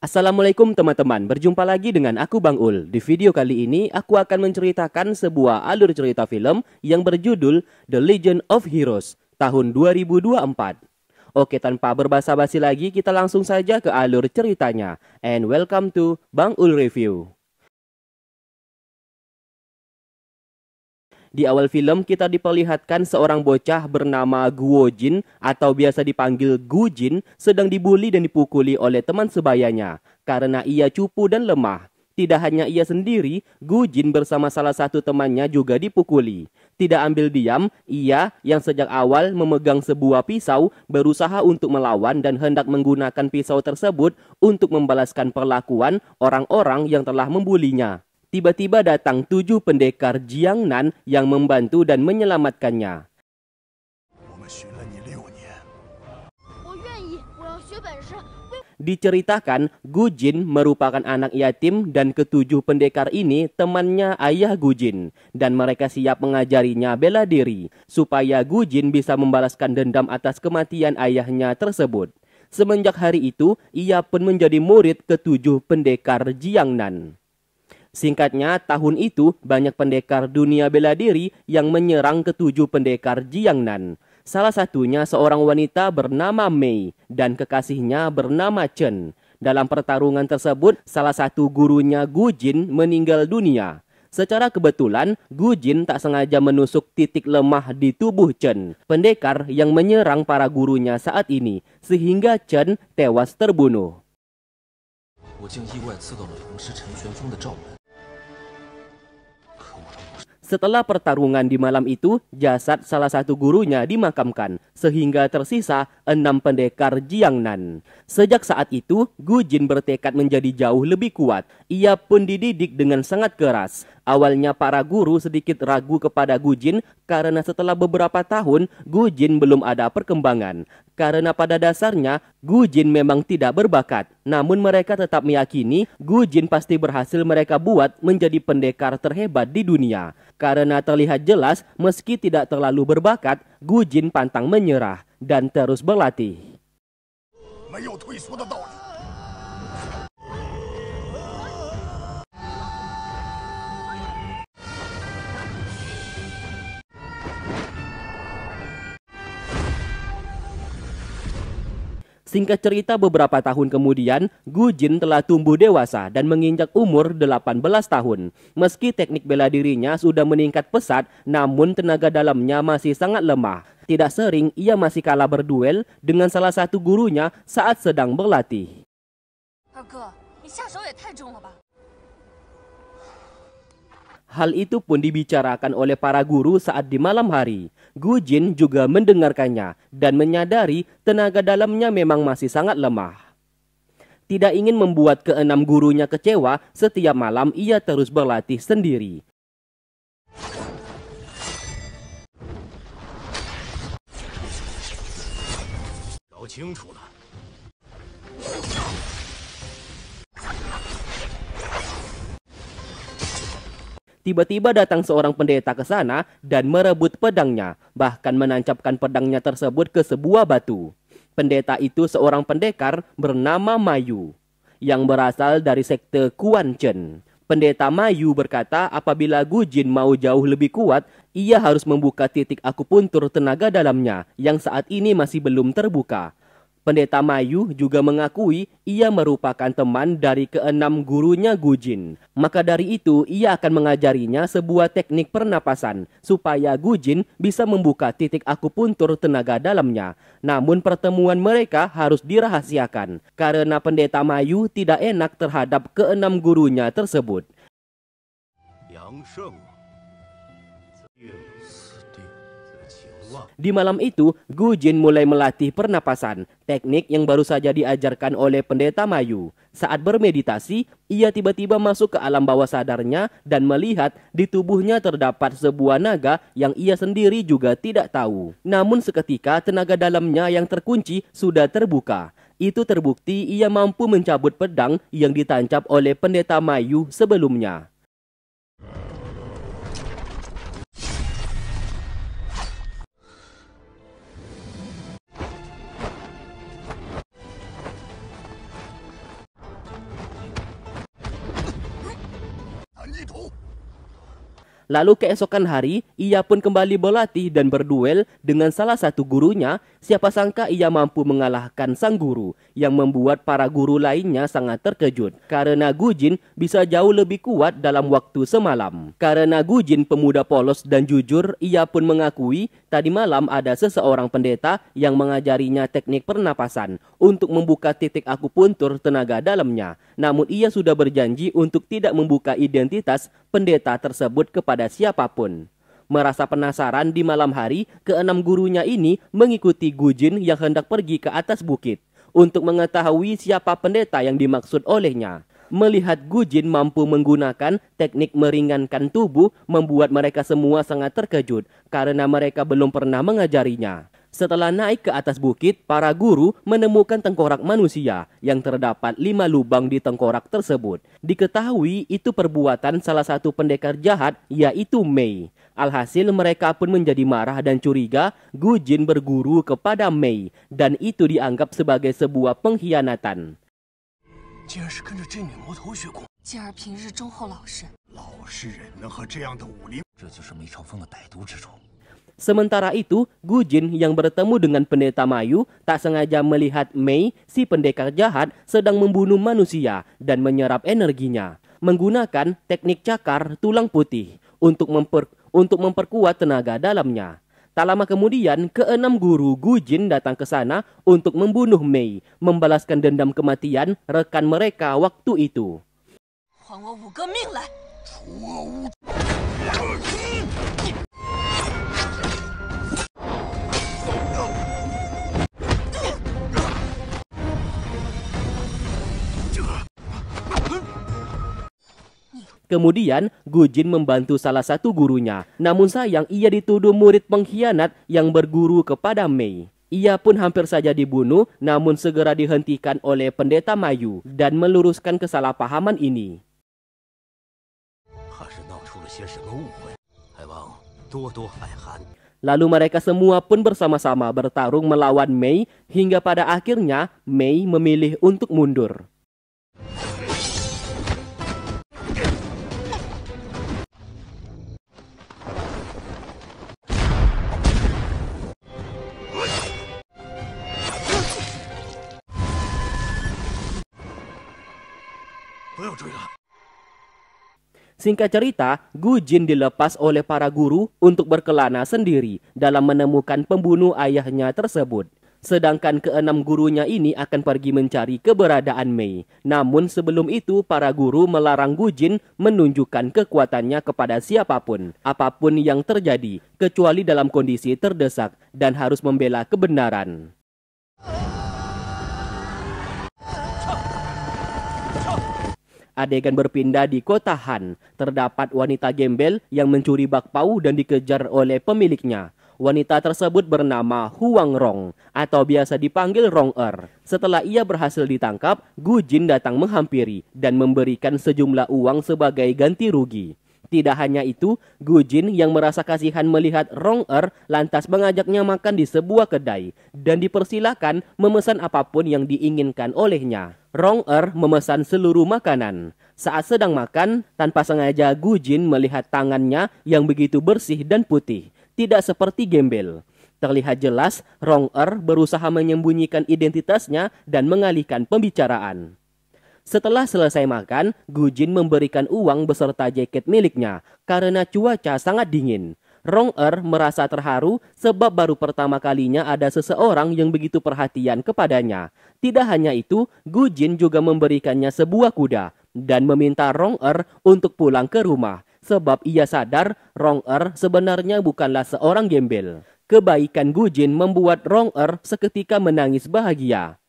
Assalamualaikum teman-teman, berjumpa lagi dengan aku Bang Ul. Di video kali ini, aku akan menceritakan sebuah alur cerita film yang berjudul The Legend of Heroes tahun 2024. Oke, tanpa berbasa-basi lagi, kita langsung saja ke alur ceritanya. And welcome to Bang Ul Review. Di awal film kita diperlihatkan seorang bocah bernama Guo Jin atau biasa dipanggil Gu Jin sedang dibully dan dipukuli oleh teman sebayanya karena ia cupu dan lemah. Tidak hanya ia sendiri, Gu Jin bersama salah satu temannya juga dipukuli. Tidak ambil diam, ia yang sejak awal memegang sebuah pisau berusaha untuk melawan dan hendak menggunakan pisau tersebut untuk membalaskan perlakuan orang-orang yang telah membulinya tiba-tiba datang tujuh pendekar Jiangnan yang membantu dan menyelamatkannya. Diceritakan, Gu Jin merupakan anak yatim dan ketujuh pendekar ini temannya ayah Gu Jin Dan mereka siap mengajarinya bela diri, supaya Gu Jin bisa membalaskan dendam atas kematian ayahnya tersebut. Semenjak hari itu, ia pun menjadi murid ketujuh pendekar Jiangnan. Singkatnya, tahun itu banyak pendekar dunia bela diri yang menyerang ketujuh pendekar Jiangnan. Salah satunya seorang wanita bernama Mei dan kekasihnya bernama Chen. Dalam pertarungan tersebut, salah satu gurunya Gu Jin meninggal dunia. Secara kebetulan, Gu Jin tak sengaja menusuk titik lemah di tubuh Chen, pendekar yang menyerang para gurunya saat ini, sehingga Chen tewas terbunuh. Setelah pertarungan di malam itu, jasad salah satu gurunya dimakamkan, sehingga tersisa enam pendekar Jiangnan. Sejak saat itu, Gu Jin bertekad menjadi jauh lebih kuat. Ia pun dididik dengan sangat keras. Awalnya para guru sedikit ragu kepada Gu Jin karena setelah beberapa tahun Gu Jin belum ada perkembangan. Karena pada dasarnya Gu Jin memang tidak berbakat. Namun mereka tetap meyakini Gu Jin pasti berhasil mereka buat menjadi pendekar terhebat di dunia. Karena terlihat jelas meski tidak terlalu berbakat, Gu Jin pantang menyerah dan terus berlatih. 没有退缩的道理。Singkat cerita beberapa tahun kemudian, Gu Jin telah tumbuh dewasa dan menginjak umur 18 tahun. Meski teknik bela dirinya sudah meningkat pesat, namun tenaga dalamnya masih sangat lemah. Tidak sering ia masih kalah berduel dengan salah satu gurunya saat sedang berlatih. Hal itu pun dibicarakan oleh para guru saat di malam hari. Gu Jin juga mendengarkannya dan menyadari tenaga dalamnya memang masih sangat lemah. Tidak ingin membuat keenam gurunya kecewa, setiap malam ia terus berlatih sendiri. Tiba-tiba datang seorang pendeta ke sana dan merebut pedangnya, bahkan menancapkan pedangnya tersebut ke sebuah batu. Pendeta itu seorang pendekar bernama Mayu yang berasal dari sekte Kuan Chen. Pendeta Mayu berkata apabila Gu Jin mau jauh lebih kuat, ia harus membuka titik akupuntur tenaga dalamnya yang saat ini masih belum terbuka. Pendeta Mayu juga mengakui ia merupakan teman dari keenam gurunya Gujin. Maka dari itu ia akan mengajarinya sebuah teknik pernapasan supaya Gujin bisa membuka titik akupuntur tenaga dalamnya. Namun pertemuan mereka harus dirahasiakan karena pendeta Mayu tidak enak terhadap keenam gurunya tersebut. Yang Sheng Di malam itu, Gu Jin mulai melatih pernapasan, teknik yang baru saja diajarkan oleh pendeta Mayu. Saat bermeditasi, ia tiba-tiba masuk ke alam bawah sadarnya dan melihat di tubuhnya terdapat sebuah naga yang ia sendiri juga tidak tahu. Namun seketika tenaga dalamnya yang terkunci sudah terbuka. Itu terbukti ia mampu mencabut pedang yang ditancap oleh pendeta Mayu sebelumnya. Lalu keesokan hari, ia pun kembali berlatih dan berduel dengan salah satu gurunya. Siapa sangka ia mampu mengalahkan sang guru, yang membuat para guru lainnya sangat terkejut. Karena Gujin bisa jauh lebih kuat dalam waktu semalam. Karena Gujin pemuda polos dan jujur, ia pun mengakui tadi malam ada seseorang pendeta yang mengajarinya teknik pernapasan untuk membuka titik akupuntur tenaga dalamnya. Namun ia sudah berjanji untuk tidak membuka identitas pendeta tersebut kepada siapapun. Merasa penasaran di malam hari, keenam gurunya ini mengikuti Gujin yang hendak pergi ke atas bukit untuk mengetahui siapa pendeta yang dimaksud olehnya. Melihat Gujin mampu menggunakan teknik meringankan tubuh membuat mereka semua sangat terkejut karena mereka belum pernah mengajarinya. Setelah naik ke atas bukit, para guru menemukan tengkorak manusia yang terdapat lima lubang di tengkorak tersebut. Diketahui itu perbuatan salah satu pendekar jahat yaitu Mei. Alhasil mereka pun menjadi marah dan curiga Jin berguru kepada Mei dan itu dianggap sebagai sebuah pengkhianatan. 竟然是跟着这女魔头学功，进而平日忠厚老实。老实人能和这样的武林，这就是梅超风的歹毒之处。Sementara itu, Gu Jin yang bertemu dengan pendeta Mayu tak sengaja melihat Mei, si pendekar jahat, sedang membunuh manusia dan menyerap energinya menggunakan teknik cakar tulang putih untuk memper untuk memperkuat tenaga dalamnya. Tak lama kemudian, keenam guru Gu Jin datang ke sana untuk membunuh Mei, membalaskan dendam kematian rekan mereka waktu itu. Kemudian, Gujin membantu salah satu gurunya. Namun sayang, ia dituduh murid pengkhianat yang berguru kepada Mei. Ia pun hampir saja dibunuh, namun segera dihentikan oleh pendeta Mayu dan meluruskan kesalahpahaman ini. Lalu mereka semua pun bersama-sama bertarung melawan Mei hingga pada akhirnya Mei memilih untuk mundur. Singkat cerita, Gu Jin dilepas oleh para guru untuk berkelana sendiri dalam menemukan pembunuh ayahnya tersebut. Sedangkan keenam gurunya ini akan pergi mencari keberadaan Mei. Namun sebelum itu, para guru melarang Gu Jin menunjukkan kekuatannya kepada siapapun, apapun yang terjadi, kecuali dalam kondisi terdesak dan harus membela kebenaran. adegan berpindah di kota Han, terdapat wanita gembel yang mencuri bakpao dan dikejar oleh pemiliknya. Wanita tersebut bernama Huang Rong atau biasa dipanggil Rong Er. Setelah ia berhasil ditangkap, Gu Jin datang menghampiri dan memberikan sejumlah uang sebagai ganti rugi. Tidak hanya itu, Gu Jin yang merasa kasihan melihat Rong Er lantas mengajaknya makan di sebuah kedai dan dipersilakan memesan apapun yang diinginkan olehnya. Rong Er memesan seluruh makanan. Saat sedang makan, tanpa sengaja Gu Jin melihat tangannya yang begitu bersih dan putih, tidak seperti gembel. Terlihat jelas Rong Er berusaha menyembunyikan identitasnya dan mengalihkan pembicaraan. Setelah selesai makan, Gu Jin memberikan uang beserta jaket miliknya karena cuaca sangat dingin. Rong Er merasa terharu sebab baru pertama kalinya ada seseorang yang begitu perhatian kepadanya. Tidak hanya itu, Gu Jin juga memberikannya sebuah kuda dan meminta Rong Er untuk pulang ke rumah sebab ia sadar Rong Er sebenarnya bukanlah seorang gembel. Kebaikan Gu Jin membuat Rong Er seketika menangis bahagia.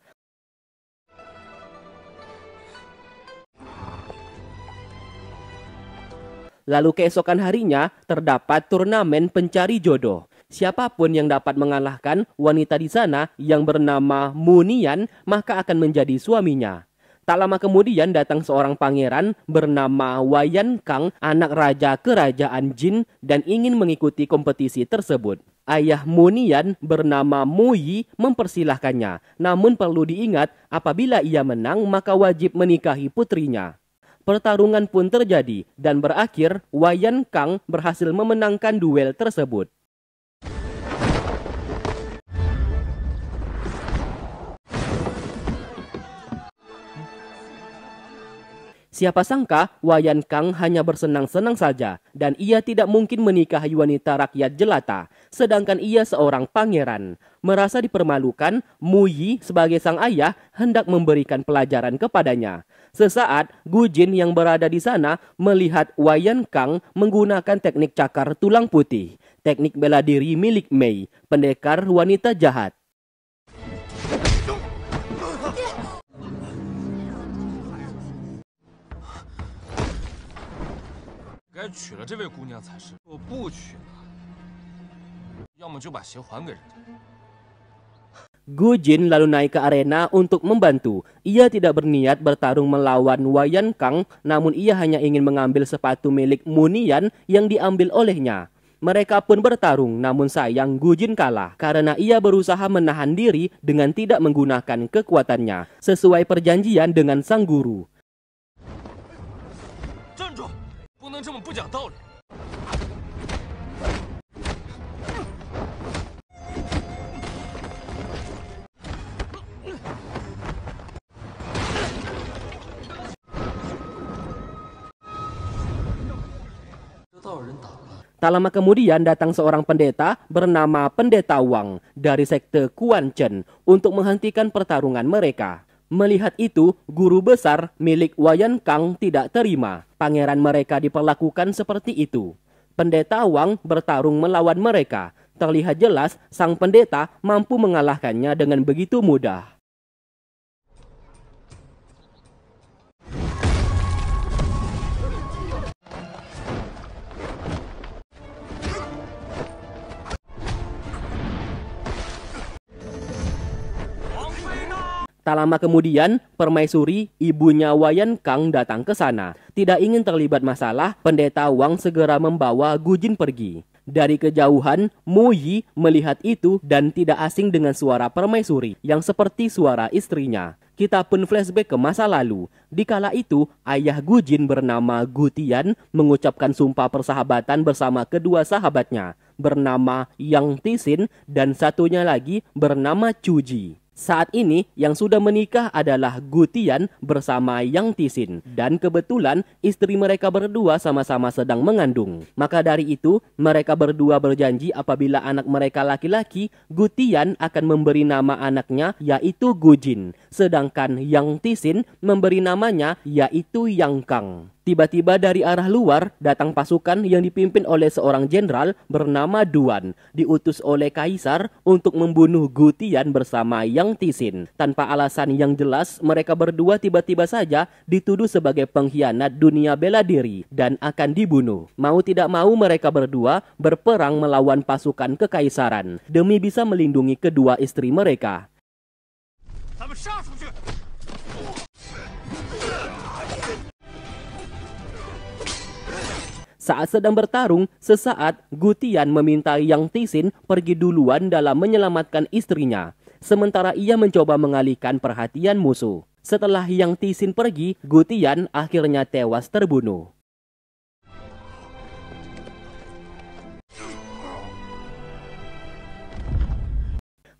Lalu keesokan harinya terdapat turnamen pencari jodoh. Siapapun yang dapat mengalahkan wanita di sana yang bernama Munian maka akan menjadi suaminya. Tak lama kemudian datang seorang pangeran bernama Wayan Kang, anak raja kerajaan Jin dan ingin mengikuti kompetisi tersebut. Ayah Munian bernama Muyi mempersilahkannya. Namun perlu diingat, apabila ia menang maka wajib menikahi putrinya. Pertarungan pun terjadi dan berakhir Wayan Kang berhasil memenangkan duel tersebut. Siapa sangka Wayan Kang hanya bersenang-senang saja dan ia tidak mungkin menikahi wanita rakyat jelata sedangkan ia seorang pangeran. Merasa dipermalukan, Mu Yi sebagai sang ayah hendak memberikan pelajaran kepadanya. Sesaat, Gu Jin yang berada di sana melihat Wayan Kang menggunakan teknik cakar tulang putih, teknik bela diri milik Mei, pendekar wanita jahat. Gu Jin lalu naik ke arena untuk membantu. Ia tidak berniat bertarung melawan Wayan Kang, namun ia hanya ingin mengambil sepatu milik Munian yang diambil olehnya. Mereka pun bertarung, namun sayang Gu Jin kalah karena ia berusaha menahan diri dengan tidak menggunakan kekuatannya sesuai perjanjian dengan sang guru. Tak lama kemudian datang seorang pendeta bernama Pendeta Wang dari sekte Kuan Chen untuk menghentikan pertarungan mereka. Melihat itu, guru besar milik Wayan Kang tidak terima. Pangeran mereka diperlakukan seperti itu. Pendeta Wang bertarung melawan mereka. Terlihat jelas sang pendeta mampu mengalahkannya dengan begitu mudah. Tak lama kemudian, permaisuri ibunya Wayan Kang datang ke sana. Tidak ingin terlibat masalah, pendeta Wang segera membawa Gujin pergi. Dari kejauhan, Mu Yi melihat itu dan tidak asing dengan suara permaisuri yang seperti suara istrinya. Kita pun flashback ke masa lalu. Di kala itu, ayah Gujin bernama Gutian mengucapkan sumpah persahabatan bersama kedua sahabatnya bernama Yang Tisin dan satunya lagi bernama Cuji. Saat ini yang sudah menikah adalah Gutian bersama Yang Tisin dan kebetulan istri mereka berdua sama-sama sedang mengandung. Maka dari itu mereka berdua berjanji apabila anak mereka laki-laki Gutian akan memberi nama anaknya yaitu Gujin sedangkan Yang Tisin memberi namanya yaitu Yang Kang. Tiba-tiba dari arah luar datang pasukan yang dipimpin oleh seorang jenderal bernama Duan, diutus oleh kaisar untuk membunuh Gutian bersama Yang Tisin. Tanpa alasan yang jelas, mereka berdua tiba-tiba saja dituduh sebagai pengkhianat dunia bela diri dan akan dibunuh. Mau tidak mau mereka berdua berperang melawan pasukan kekaisaran demi bisa melindungi kedua istri mereka. Saat sedang bertarung, sesaat Gutian meminta Yang Tisin pergi duluan dalam menyelamatkan istrinya. Sementara ia mencoba mengalihkan perhatian musuh. Setelah Yang Tisin pergi, Gutian akhirnya tewas terbunuh.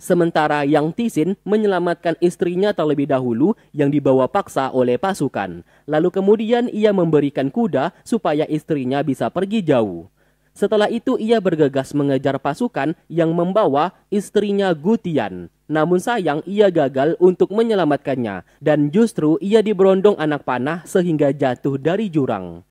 Sementara Yang Tisin menyelamatkan istrinya terlebih dahulu yang dibawa paksa oleh pasukan. Lalu kemudian ia memberikan kuda supaya istrinya bisa pergi jauh. Setelah itu ia bergegas mengejar pasukan yang membawa istrinya Gutian. Namun sayang ia gagal untuk menyelamatkannya dan justru ia diberondong anak panah sehingga jatuh dari jurang.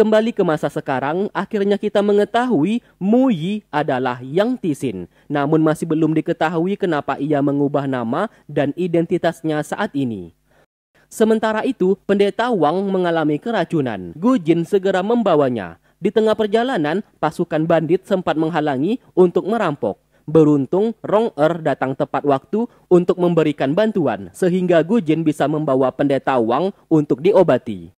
Kembali ke masa sekarang, akhirnya kita mengetahui Muyi adalah Yang Tisin. Namun masih belum diketahui kenapa ia mengubah nama dan identitasnya saat ini. Sementara itu, pendeta Wang mengalami keracunan. Gu Jin segera membawanya. Di tengah perjalanan, pasukan bandit sempat menghalangi untuk merampok. Beruntung, Rong Er datang tepat waktu untuk memberikan bantuan, sehingga Gu Jin bisa membawa pendeta Wang untuk diobati.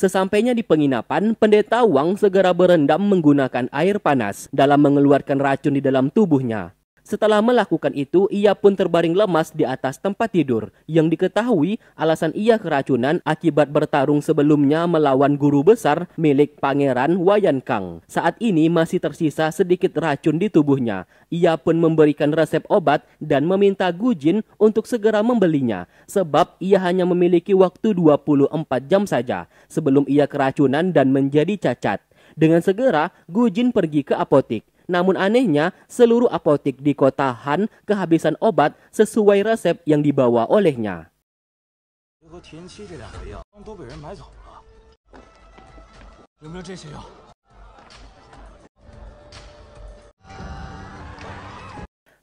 sesampainya di penginapan, pendeta Wang segera berendam menggunakan air panas dalam mengeluarkan racun di dalam tubuhnya. Setelah melakukan itu, ia pun terbaring lemas di atas tempat tidur. Yang diketahui, alasan ia keracunan akibat bertarung sebelumnya melawan guru besar milik Pangeran Wayan Kang. Saat ini masih tersisa sedikit racun di tubuhnya. Ia pun memberikan resep obat dan meminta Gujin untuk segera membelinya, sebab ia hanya memiliki waktu 24 jam saja sebelum ia keracunan dan menjadi cacat. Dengan segera, Gujin pergi ke apotik. Namun anehnya, seluruh apotik di kota Han kehabisan obat sesuai resep yang dibawa olehnya.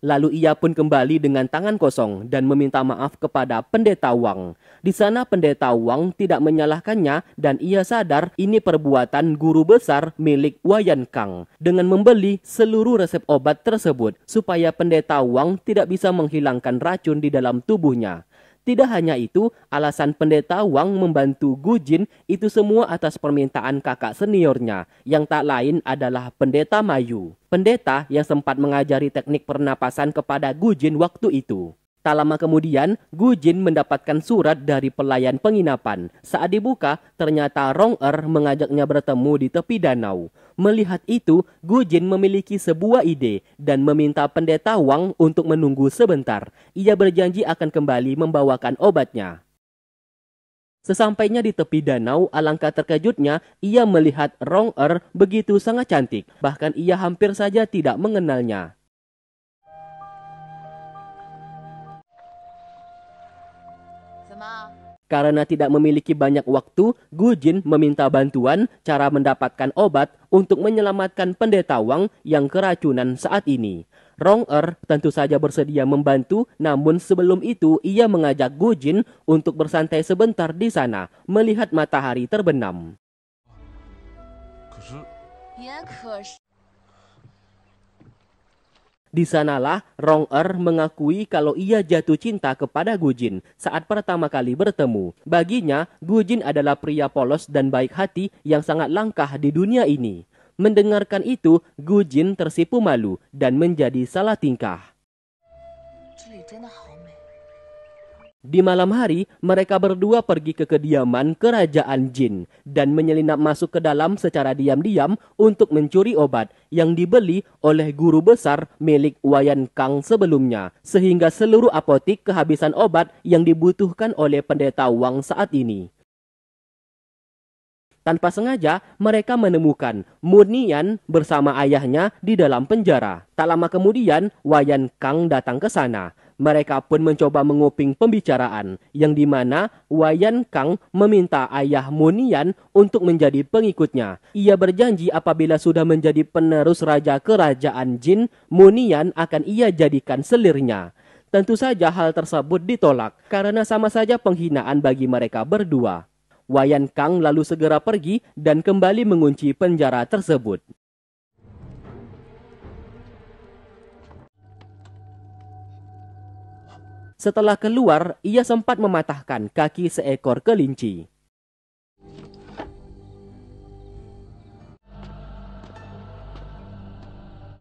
Lalu ia pun kembali dengan tangan kosong dan meminta maaf kepada pendeta Wang. Di sana pendeta Wang tidak menyalahkannya dan ia sadar ini perbuatan guru besar milik Wayan Kang dengan membeli seluruh resep obat tersebut supaya pendeta Wang tidak bisa menghilangkan racun di dalam tubuhnya. Tidak hanya itu, alasan pendeta Wang membantu Gu Jin itu semua atas permintaan kakak seniornya, yang tak lain adalah pendeta Mayu. Pendeta yang sempat mengajari teknik pernapasan kepada Gu Jin waktu itu. Tak lama kemudian, Gu Jin mendapatkan surat dari pelayan penginapan. Saat dibuka, ternyata Rong Er mengajaknya bertemu di tepi danau. Melihat itu, Gu Jin memiliki sebuah ide dan meminta pendeta Wang untuk menunggu sebentar. Ia berjanji akan kembali membawakan obatnya. Sesampainya di tepi danau, alangkah terkejutnya ia melihat Rong Er begitu sangat cantik. Bahkan ia hampir saja tidak mengenalnya. Karena tidak memiliki banyak waktu, Gu Jin meminta bantuan cara mendapatkan obat untuk menyelamatkan pendeta Wang yang keracunan saat ini. Rong Er tentu saja bersedia membantu, namun sebelum itu ia mengajak Gu Jin untuk bersantai sebentar di sana, melihat matahari terbenam. Di sanalah Rong Er mengakui kalau ia jatuh cinta kepada Gu Jin saat pertama kali bertemu. Baginya, Gu Jin adalah pria polos dan baik hati yang sangat langkah di dunia ini. Mendengarkan itu, Gu Jin tersipu malu dan menjadi salah tingkah. Di malam hari, mereka berdua pergi ke kediaman kerajaan jin dan menyelinap masuk ke dalam secara diam-diam untuk mencuri obat yang dibeli oleh guru besar milik Wayan Kang sebelumnya, sehingga seluruh apotik kehabisan obat yang dibutuhkan oleh pendeta Wang saat ini. Tanpa sengaja, mereka menemukan Munian bersama ayahnya di dalam penjara. Tak lama kemudian, Wayan Kang datang ke sana mereka pun mencoba menguping pembicaraan, yang di mana Wayan Kang meminta ayah Munian untuk menjadi pengikutnya. Ia berjanji apabila sudah menjadi penerus raja kerajaan jin, Munian akan ia jadikan selirnya. Tentu saja hal tersebut ditolak karena sama saja penghinaan bagi mereka berdua. Wayan Kang lalu segera pergi dan kembali mengunci penjara tersebut. Setelah keluar, ia sempat mematahkan kaki seekor kelinci.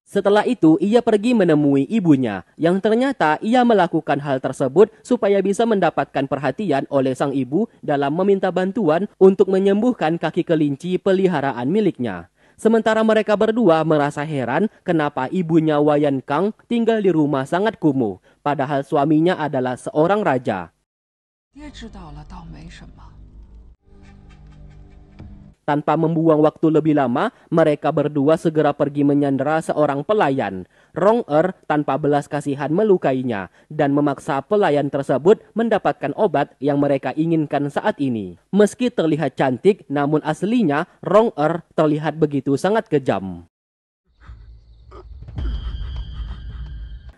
Setelah itu, ia pergi menemui ibunya, yang ternyata ia melakukan hal tersebut supaya bisa mendapatkan perhatian oleh sang ibu dalam meminta bantuan untuk menyembuhkan kaki kelinci peliharaan miliknya. Sementara mereka berdua merasa heran kenapa ibunya Wayan Kang tinggal di rumah sangat kumuh, padahal suaminya adalah seorang raja. Tanpa membuang waktu lebih lama, mereka berdua segera pergi menyandera seorang pelayan. Rong Er tanpa belas kasihan melukainya dan memaksa pelayan tersebut mendapatkan obat yang mereka inginkan saat ini. Meski terlihat cantik, namun aslinya Rong Er terlihat begitu sangat kejam.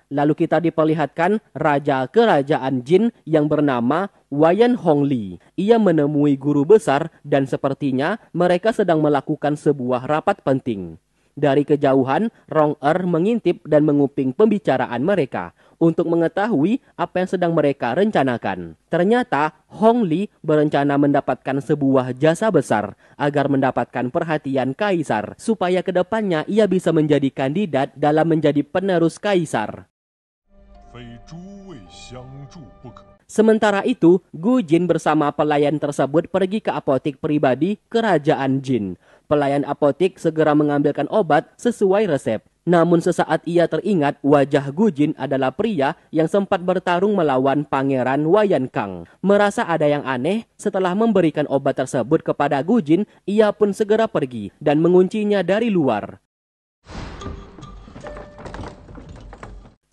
Lalu kita diperlihatkan raja kerajaan jin yang bernama Wayan Hongli. Ia menemui guru besar dan sepertinya mereka sedang melakukan sebuah rapat penting. Dari kejauhan, Rong Er mengintip dan menguping pembicaraan mereka untuk mengetahui apa yang sedang mereka rencanakan. Ternyata Hong Li berencana mendapatkan sebuah jasa besar agar mendapatkan perhatian kaisar supaya kedepannya ia bisa menjadi kandidat dalam menjadi penerus kaisar. Sementara itu, Gu Jin bersama pelayan tersebut pergi ke apotik pribadi Kerajaan Jin. Pelayan apotik segera mengambilkan obat sesuai resep. Namun sesaat ia teringat wajah Gu Jin adalah pria yang sempat bertarung melawan Pangeran Wayan Kang. Merasa ada yang aneh, setelah memberikan obat tersebut kepada Gu Jin, ia pun segera pergi dan menguncinya dari luar.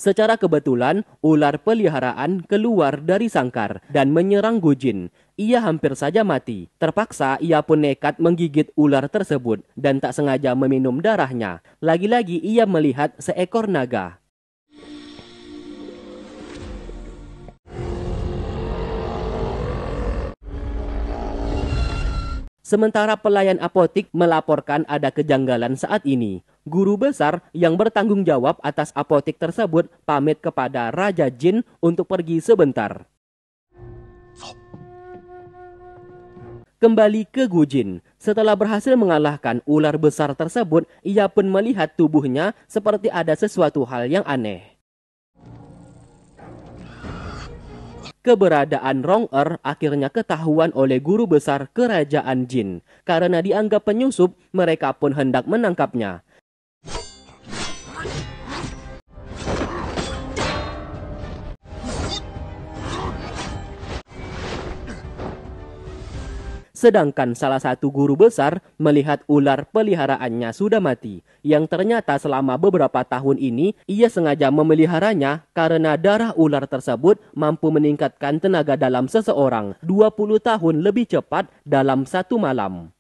Secara kebetulan, ular peliharaan keluar dari sangkar dan menyerang Gujin. Ia hampir saja mati. Terpaksa ia pun nekat menggigit ular tersebut dan tak sengaja meminum darahnya. Lagi-lagi ia melihat seekor naga. Sementara pelayan apotik melaporkan ada kejanggalan saat ini. Guru besar yang bertanggung jawab atas apotik tersebut pamit kepada Raja Jin untuk pergi sebentar. Kembali ke Gu Jin, setelah berhasil mengalahkan ular besar tersebut, ia pun melihat tubuhnya seperti ada sesuatu hal yang aneh. Keberadaan Rong Er akhirnya ketahuan oleh guru besar kerajaan jin. Karena dianggap penyusup, mereka pun hendak menangkapnya. Sedangkan salah satu guru besar melihat ular peliharaannya sudah mati, yang ternyata selama beberapa tahun ini ia sengaja memeliharanya karena darah ular tersebut mampu meningkatkan tenaga dalam seseorang 20 tahun lebih cepat dalam satu malam.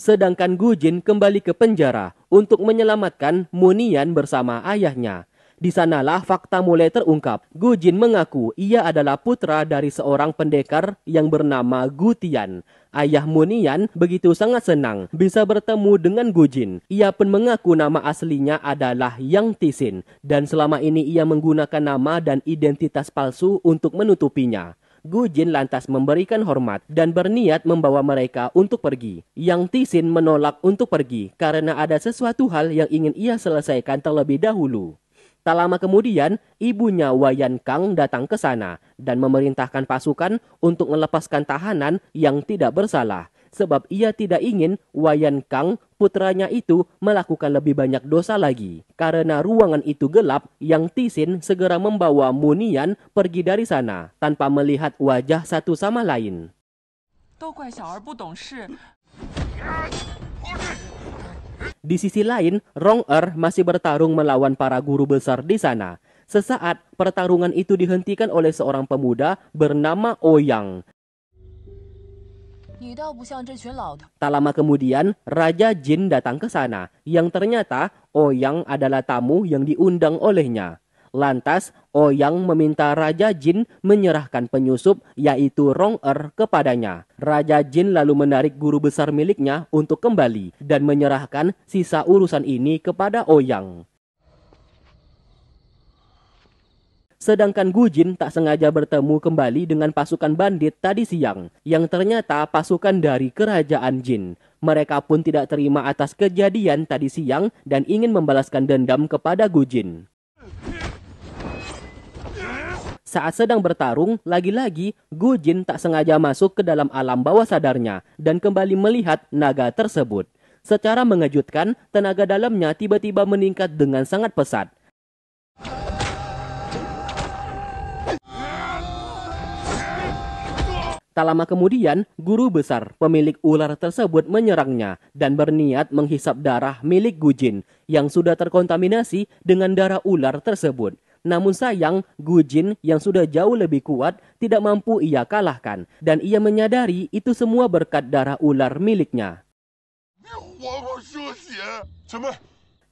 Sedangkan Gujin kembali ke penjara untuk menyelamatkan Munian bersama ayahnya. Di sanalah fakta mulai terungkap. Gu Jin mengaku ia adalah putra dari seorang pendekar yang bernama Gu Tian. Ayah Munian begitu sangat senang bisa bertemu dengan Gu Jin. Ia pun mengaku nama aslinya adalah Yang Tisin dan selama ini ia menggunakan nama dan identitas palsu untuk menutupinya. Gu Jin lantas memberikan hormat dan berniat membawa mereka untuk pergi. Yang Tisin menolak untuk pergi karena ada sesuatu hal yang ingin ia selesaikan terlebih dahulu. Tak lama kemudian, ibunya Wayan Kang datang ke sana dan memerintahkan pasukan untuk melepaskan tahanan yang tidak bersalah sebab ia tidak ingin Wayan Kang putranya itu melakukan lebih banyak dosa lagi. Karena ruangan itu gelap, yang Tisin segera membawa Munian pergi dari sana tanpa melihat wajah satu sama lain. Di sisi lain, Rong Er masih bertarung melawan para guru besar di sana. Sesaat, pertarungan itu dihentikan oleh seorang pemuda bernama Oyang. Tak lama kemudian, Raja Jin datang ke sana, yang ternyata Oyang adalah tamu yang diundang olehnya. Lantas Oyang meminta Raja Jin menyerahkan penyusup yaitu Rong Er kepadanya. Raja Jin lalu menarik guru besar miliknya untuk kembali dan menyerahkan sisa urusan ini kepada Oyang. Sedangkan Gu Jin tak sengaja bertemu kembali dengan pasukan bandit tadi siang, yang ternyata pasukan dari kerajaan Jin. Mereka pun tidak terima atas kejadian tadi siang dan ingin membalaskan dendam kepada Gu Jin. Saat sedang bertarung, lagi-lagi Gu Jin tak sengaja masuk ke dalam alam bawah sadarnya dan kembali melihat naga tersebut. Secara mengejutkan, tenaga dalamnya tiba-tiba meningkat dengan sangat pesat. Tak lama kemudian, guru besar pemilik ular tersebut menyerangnya dan berniat menghisap darah milik Gujin yang sudah terkontaminasi dengan darah ular tersebut. Namun sayang, Gu Jin yang sudah jauh lebih kuat tidak mampu ia kalahkan dan ia menyadari itu semua berkat darah ular miliknya.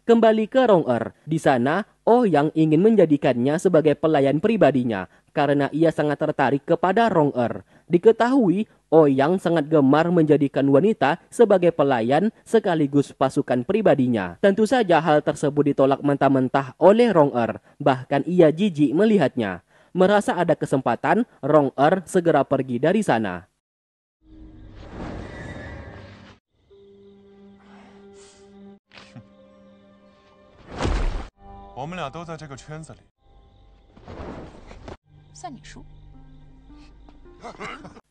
Kembali ke Rong Er. Di sana, Oh yang ingin menjadikannya sebagai pelayan pribadinya karena ia sangat tertarik kepada Rong Er. Diketahui Oyang oh, sangat gemar menjadikan wanita sebagai pelayan sekaligus pasukan pribadinya. Tentu saja hal tersebut ditolak mentah-mentah oleh Rong Er, bahkan ia jijik melihatnya. Merasa ada kesempatan, Rong Er segera pergi dari sana. Kita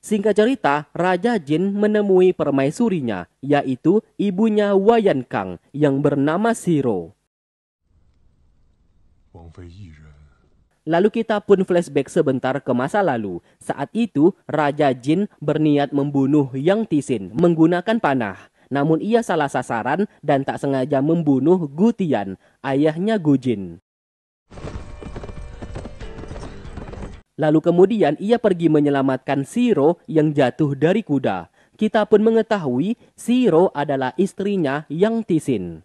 Singkat cerita, Raja Jin menemui permaisurinya, yaitu ibunya Wayan Kang yang bernama Siro. Lalu kita pun flashback sebentar ke masa lalu. Saat itu, Raja Jin berniat membunuh Yang Tisin menggunakan panah. Namun ia salah sasaran dan tak sengaja membunuh Gutian, ayahnya Gujin. Lalu kemudian ia pergi menyelamatkan Siro yang jatuh dari kuda. Kita pun mengetahui Siro adalah istrinya yang Tisin.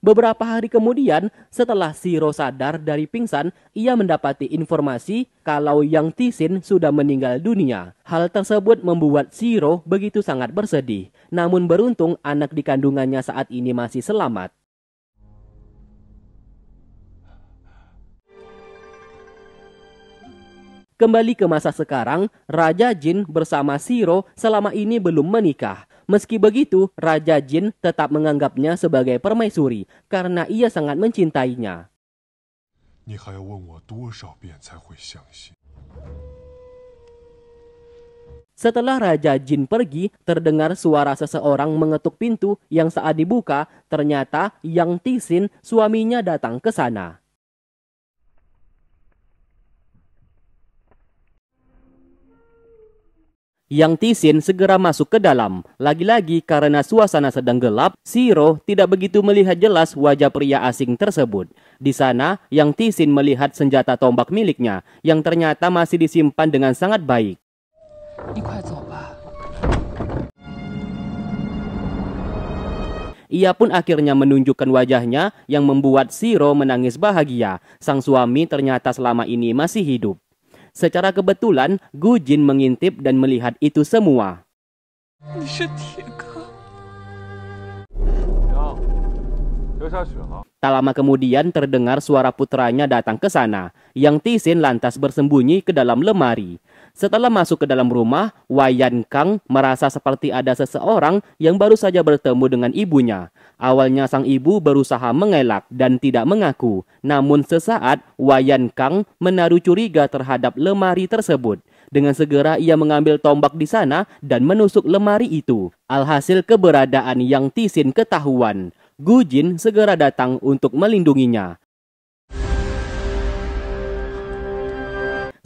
Beberapa hari kemudian, setelah Siro sadar dari pingsan, ia mendapati informasi kalau Yang Tisin sudah meninggal dunia. Hal tersebut membuat Siro begitu sangat bersedih. Namun beruntung anak di kandungannya saat ini masih selamat. Kembali ke masa sekarang, Raja Jin bersama Siro selama ini belum menikah. Meski begitu, Raja Jin tetap menganggapnya sebagai permaisuri karena ia sangat mencintainya. Ya Setelah Raja Jin pergi, terdengar suara seseorang mengetuk pintu yang saat dibuka, ternyata Yang Tisin suaminya datang ke sana. yang Tisin segera masuk ke dalam. Lagi-lagi karena suasana sedang gelap, Siro tidak begitu melihat jelas wajah pria asing tersebut. Di sana, yang Tisin melihat senjata tombak miliknya yang ternyata masih disimpan dengan sangat baik. Ia pun akhirnya menunjukkan wajahnya yang membuat Siro menangis bahagia. Sang suami ternyata selama ini masih hidup. Secara kebetulan, Gu Jin mengintip dan melihat itu semua. Tak lama kemudian terdengar suara putranya datang ke sana, yang Tisin lantas bersembunyi ke dalam lemari. Setelah masuk ke dalam rumah, Wayan Kang merasa seperti ada seseorang yang baru saja bertemu dengan ibunya. Awalnya sang ibu berusaha mengelak dan tidak mengaku, namun sesaat Wayan Kang menaruh curiga terhadap lemari tersebut. Dengan segera ia mengambil tombak di sana dan menusuk lemari itu. Alhasil keberadaan Yang Tisin ketahuan. Gu Jin segera datang untuk melindunginya.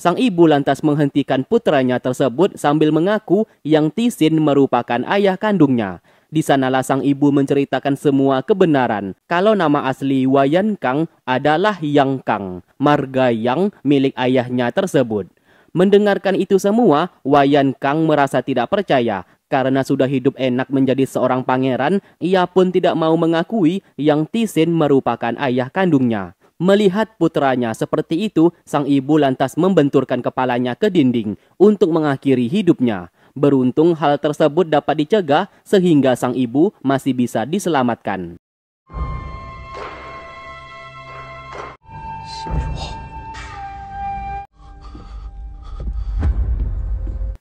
Sang ibu lantas menghentikan putranya tersebut sambil mengaku Yang Tisin merupakan ayah kandungnya. Di sanalah sang ibu menceritakan semua kebenaran. Kalau nama asli Wayan Kang adalah Yang Kang, marga Yang milik ayahnya tersebut. Mendengarkan itu semua, Wayan Kang merasa tidak percaya karena sudah hidup enak menjadi seorang pangeran, ia pun tidak mau mengakui yang Tisin merupakan ayah kandungnya. Melihat putranya seperti itu, sang ibu lantas membenturkan kepalanya ke dinding untuk mengakhiri hidupnya. Beruntung hal tersebut dapat dicegah sehingga sang ibu masih bisa diselamatkan.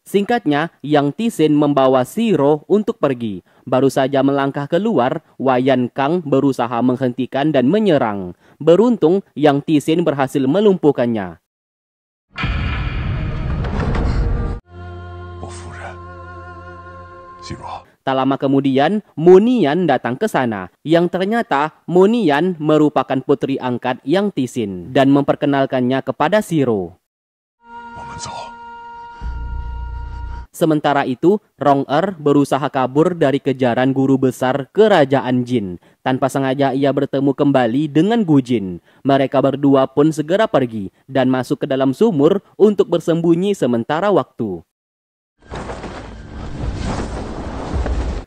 Singkatnya, Yang Tisin membawa Siro untuk pergi. Baru saja melangkah keluar, Wayan Kang berusaha menghentikan dan menyerang. Beruntung, Yang Tisin berhasil melumpuhkannya. Tak lama kemudian, Munian datang ke sana, yang ternyata Munian merupakan putri angkat yang Tisin dan memperkenalkannya kepada Siro. Sementara itu, Rong Er berusaha kabur dari kejaran guru besar kerajaan Jin. Tanpa sengaja ia bertemu kembali dengan Gu Jin. Mereka berdua pun segera pergi dan masuk ke dalam sumur untuk bersembunyi sementara waktu.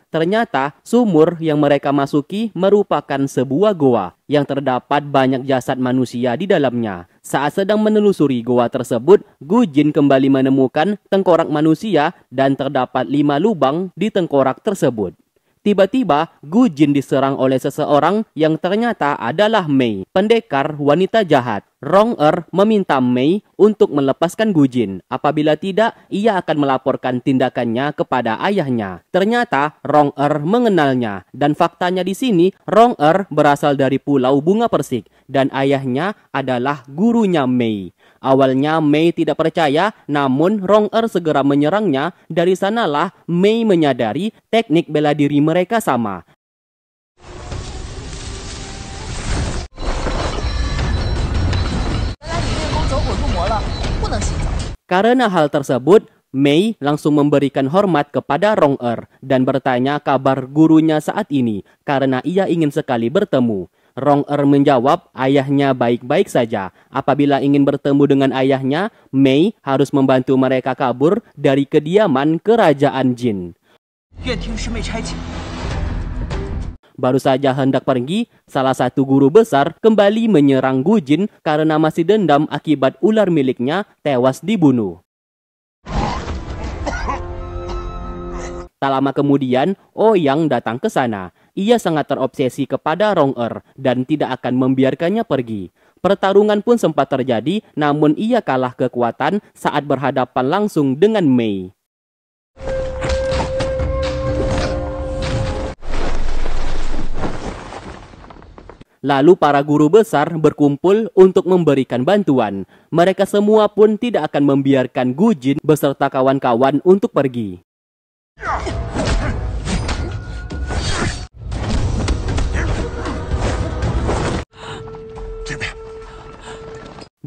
Ternyata sumur yang mereka masuki merupakan sebuah goa yang terdapat banyak jasad manusia di dalamnya. Saat sedang menelusuri goa tersebut, Gujin kembali menemukan tengkorak manusia dan terdapat lima lubang di tengkorak tersebut. Tiba-tiba, Gu Jin diserang oleh seseorang yang ternyata adalah Mei, pendekar wanita jahat. Rong Er meminta Mei untuk melepaskan Gu Jin. Apabila tidak, ia akan melaporkan tindakannya kepada ayahnya. Ternyata Rong Er mengenalnya dan faktanya di sini Rong Er berasal dari Pulau Bunga Persik dan ayahnya adalah gurunya Mei. Awalnya Mei tidak percaya, namun Rong Er segera menyerangnya. Dari sanalah Mei menyadari teknik bela diri mereka sama. Karena hal tersebut, Mei langsung memberikan hormat kepada Rong Er dan bertanya kabar gurunya saat ini karena ia ingin sekali bertemu. Rong Er menjawab, ayahnya baik-baik saja. Apabila ingin bertemu dengan ayahnya, Mei harus membantu mereka kabur dari kediaman kerajaan Jin. Baru saja hendak pergi, salah satu guru besar kembali menyerang Gu Jin karena masih dendam akibat ular miliknya tewas dibunuh. Tak lama kemudian, Ouyang oh datang ke sana. Ia sangat terobsesi kepada Rong Er dan tidak akan membiarkannya pergi. Pertarungan pun sempat terjadi, namun ia kalah kekuatan saat berhadapan langsung dengan Mei. Lalu para guru besar berkumpul untuk memberikan bantuan. Mereka semua pun tidak akan membiarkan Gujin beserta kawan-kawan untuk pergi.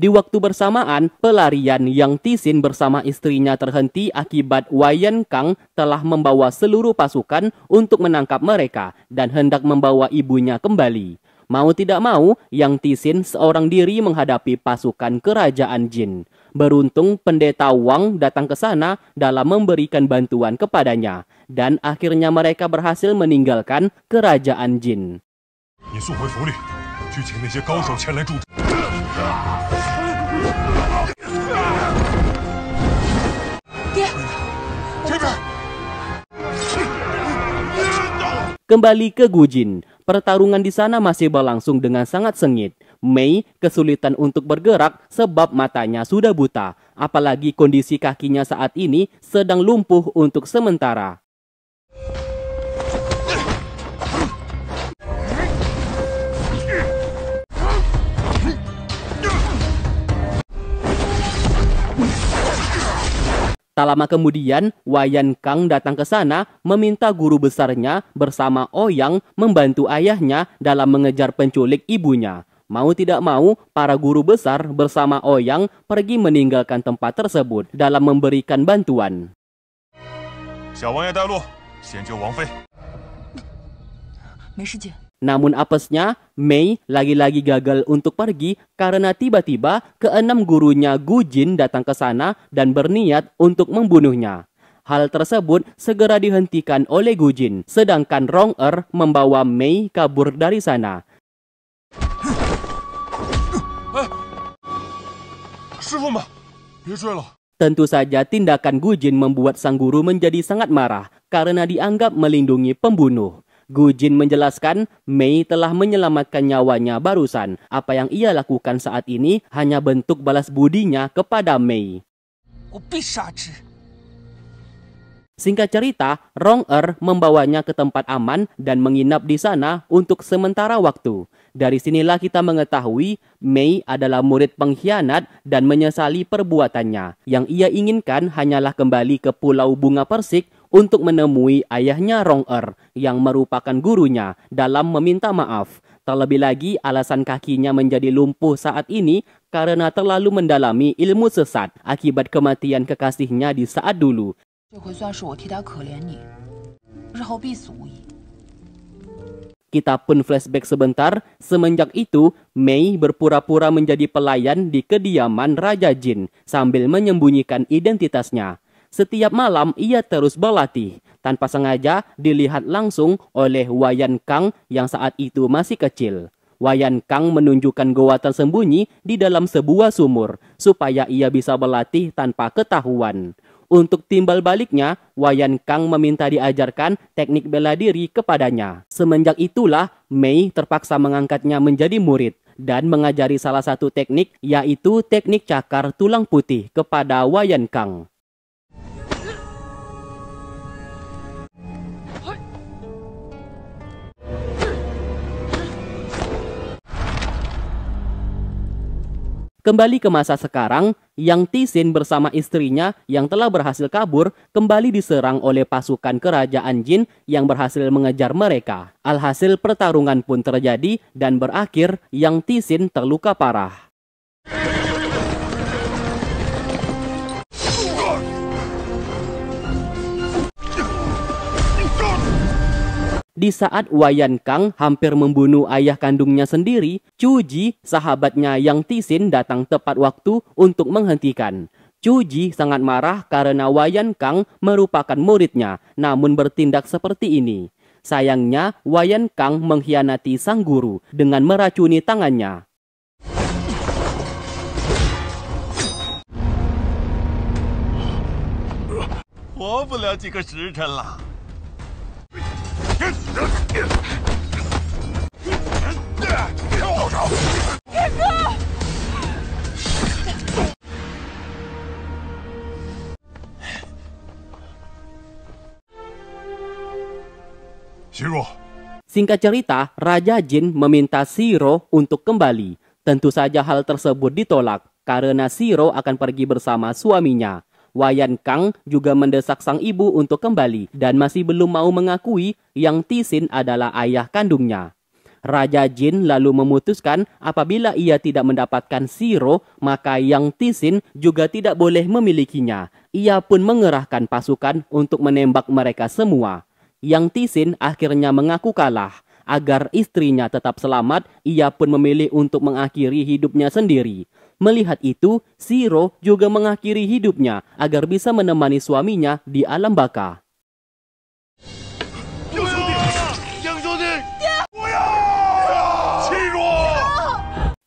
Di waktu bersamaan, pelarian yang Tisin bersama istrinya terhenti akibat Wayan Kang telah membawa seluruh pasukan untuk menangkap mereka dan hendak membawa ibunya kembali. Mau tidak mau, Yang Tisin seorang diri menghadapi pasukan kerajaan Jin. Beruntung pendeta Wang datang ke sana dalam memberikan bantuan kepadanya dan akhirnya mereka berhasil meninggalkan kerajaan Jin. Kembali ke Gujin, pertarungan di sana masih berlangsung dengan sangat sengit. Mei kesulitan untuk bergerak sebab matanya sudah buta, apalagi kondisi kakinya saat ini sedang lumpuh untuk sementara. Tak lama kemudian, Wayan Kang datang ke sana meminta guru besarnya bersama Oyang membantu ayahnya dalam mengejar penculik ibunya. Mau tidak mau, para guru besar bersama Oyang pergi meninggalkan tempat tersebut dalam memberikan bantuan. Xiao Wang ya, namun apesnya, Mei lagi-lagi gagal untuk pergi karena tiba-tiba keenam gurunya Gu Jin datang ke sana dan berniat untuk membunuhnya. Hal tersebut segera dihentikan oleh Gu Jin, sedangkan Rong Er membawa Mei kabur dari sana. Tentu saja tindakan Gu Jin membuat sang guru menjadi sangat marah karena dianggap melindungi pembunuh. Gu Jin menjelaskan, Mei telah menyelamatkan nyawanya barusan. Apa yang ia lakukan saat ini hanya bentuk balas budinya kepada Mei. Singkat cerita, Rong Er membawanya ke tempat aman dan menginap di sana untuk sementara waktu. Dari sinilah kita mengetahui Mei adalah murid pengkhianat dan menyesali perbuatannya. Yang ia inginkan hanyalah kembali ke Pulau Bunga Persik untuk menemui ayahnya Rong Er yang merupakan gurunya dalam meminta maaf. Terlebih lagi alasan kakinya menjadi lumpuh saat ini karena terlalu mendalami ilmu sesat akibat kematian kekasihnya di saat dulu. kita pun flashback sebentar, semenjak itu Mei berpura-pura menjadi pelayan di kediaman Raja Jin sambil menyembunyikan identitasnya. Setiap malam ia terus berlatih. Tanpa sengaja dilihat langsung oleh Wayan Kang yang saat itu masih kecil. Wayan Kang menunjukkan goa tersembunyi di dalam sebuah sumur supaya ia bisa berlatih tanpa ketahuan. Untuk timbal baliknya, Wayan Kang meminta diajarkan teknik bela diri kepadanya. Semenjak itulah, Mei terpaksa mengangkatnya menjadi murid dan mengajari salah satu teknik yaitu teknik cakar tulang putih kepada Wayan Kang. Kembali ke masa sekarang, yang Tisin bersama istrinya yang telah berhasil kabur kembali diserang oleh pasukan kerajaan Jin yang berhasil mengejar mereka. Alhasil pertarungan pun terjadi dan berakhir yang Tisin terluka parah. Di saat Wayan Kang hampir membunuh ayah kandungnya sendiri, Cuji, sahabatnya yang Tisin datang tepat waktu untuk menghentikan. Cuji sangat marah karena Wayan Kang merupakan muridnya, namun bertindak seperti ini. Sayangnya, Wayan Kang mengkhianati sang guru dengan meracuni tangannya. Wow, Singkat cerita, Raja Jin meminta Siro untuk kembali. Tentu saja hal tersebut ditolak karena Siro akan pergi bersama suaminya. Wayan Kang juga mendesak sang ibu untuk kembali dan masih belum mau mengakui yang Tisin adalah ayah kandungnya. Raja Jin lalu memutuskan apabila ia tidak mendapatkan Siro, maka Yang Tisin juga tidak boleh memilikinya. Ia pun mengerahkan pasukan untuk menembak mereka semua. Yang Tisin akhirnya mengaku kalah. Agar istrinya tetap selamat, ia pun memilih untuk mengakhiri hidupnya sendiri. Melihat itu, Siro juga mengakhiri hidupnya agar bisa menemani suaminya di alam baka.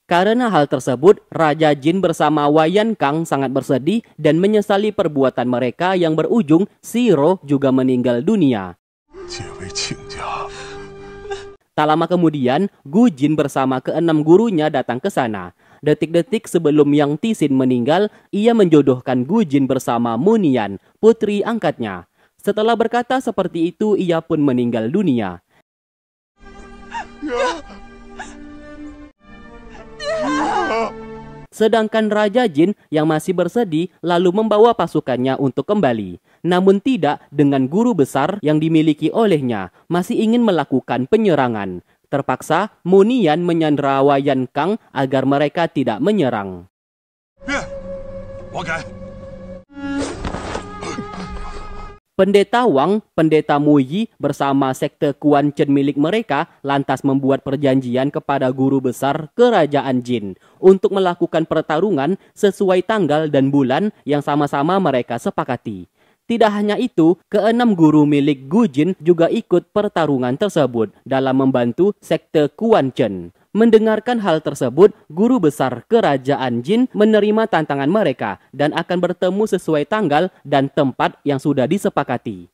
Karena hal tersebut, Raja Jin bersama Wayan Kang sangat bersedih dan menyesali perbuatan mereka yang berujung Siro juga meninggal dunia. Tak lama kemudian, Gu Jin bersama keenam gurunya datang ke sana. Detik-detik sebelum Yang Tisin meninggal, ia menjodohkan Gujin bersama Munian, putri angkatnya. Setelah berkata seperti itu, ia pun meninggal dunia. Ya. Ya. Sedangkan Raja Jin yang masih bersedih lalu membawa pasukannya untuk kembali. Namun tidak dengan guru besar yang dimiliki olehnya, masih ingin melakukan penyerangan. Terpaksa, Munian menyandera Wayan Kang agar mereka tidak menyerang. Ya, Pendeta Wang, Pendeta Muyi bersama sekte Kuan Chen milik mereka lantas membuat perjanjian kepada guru besar Kerajaan Jin untuk melakukan pertarungan sesuai tanggal dan bulan yang sama-sama mereka sepakati. Tidak hanya itu, keenam guru milik Gu Jin juga ikut pertarungan tersebut dalam membantu sekte Kuan Chen. Mendengarkan hal tersebut, guru besar kerajaan Jin menerima tantangan mereka dan akan bertemu sesuai tanggal dan tempat yang sudah disepakati.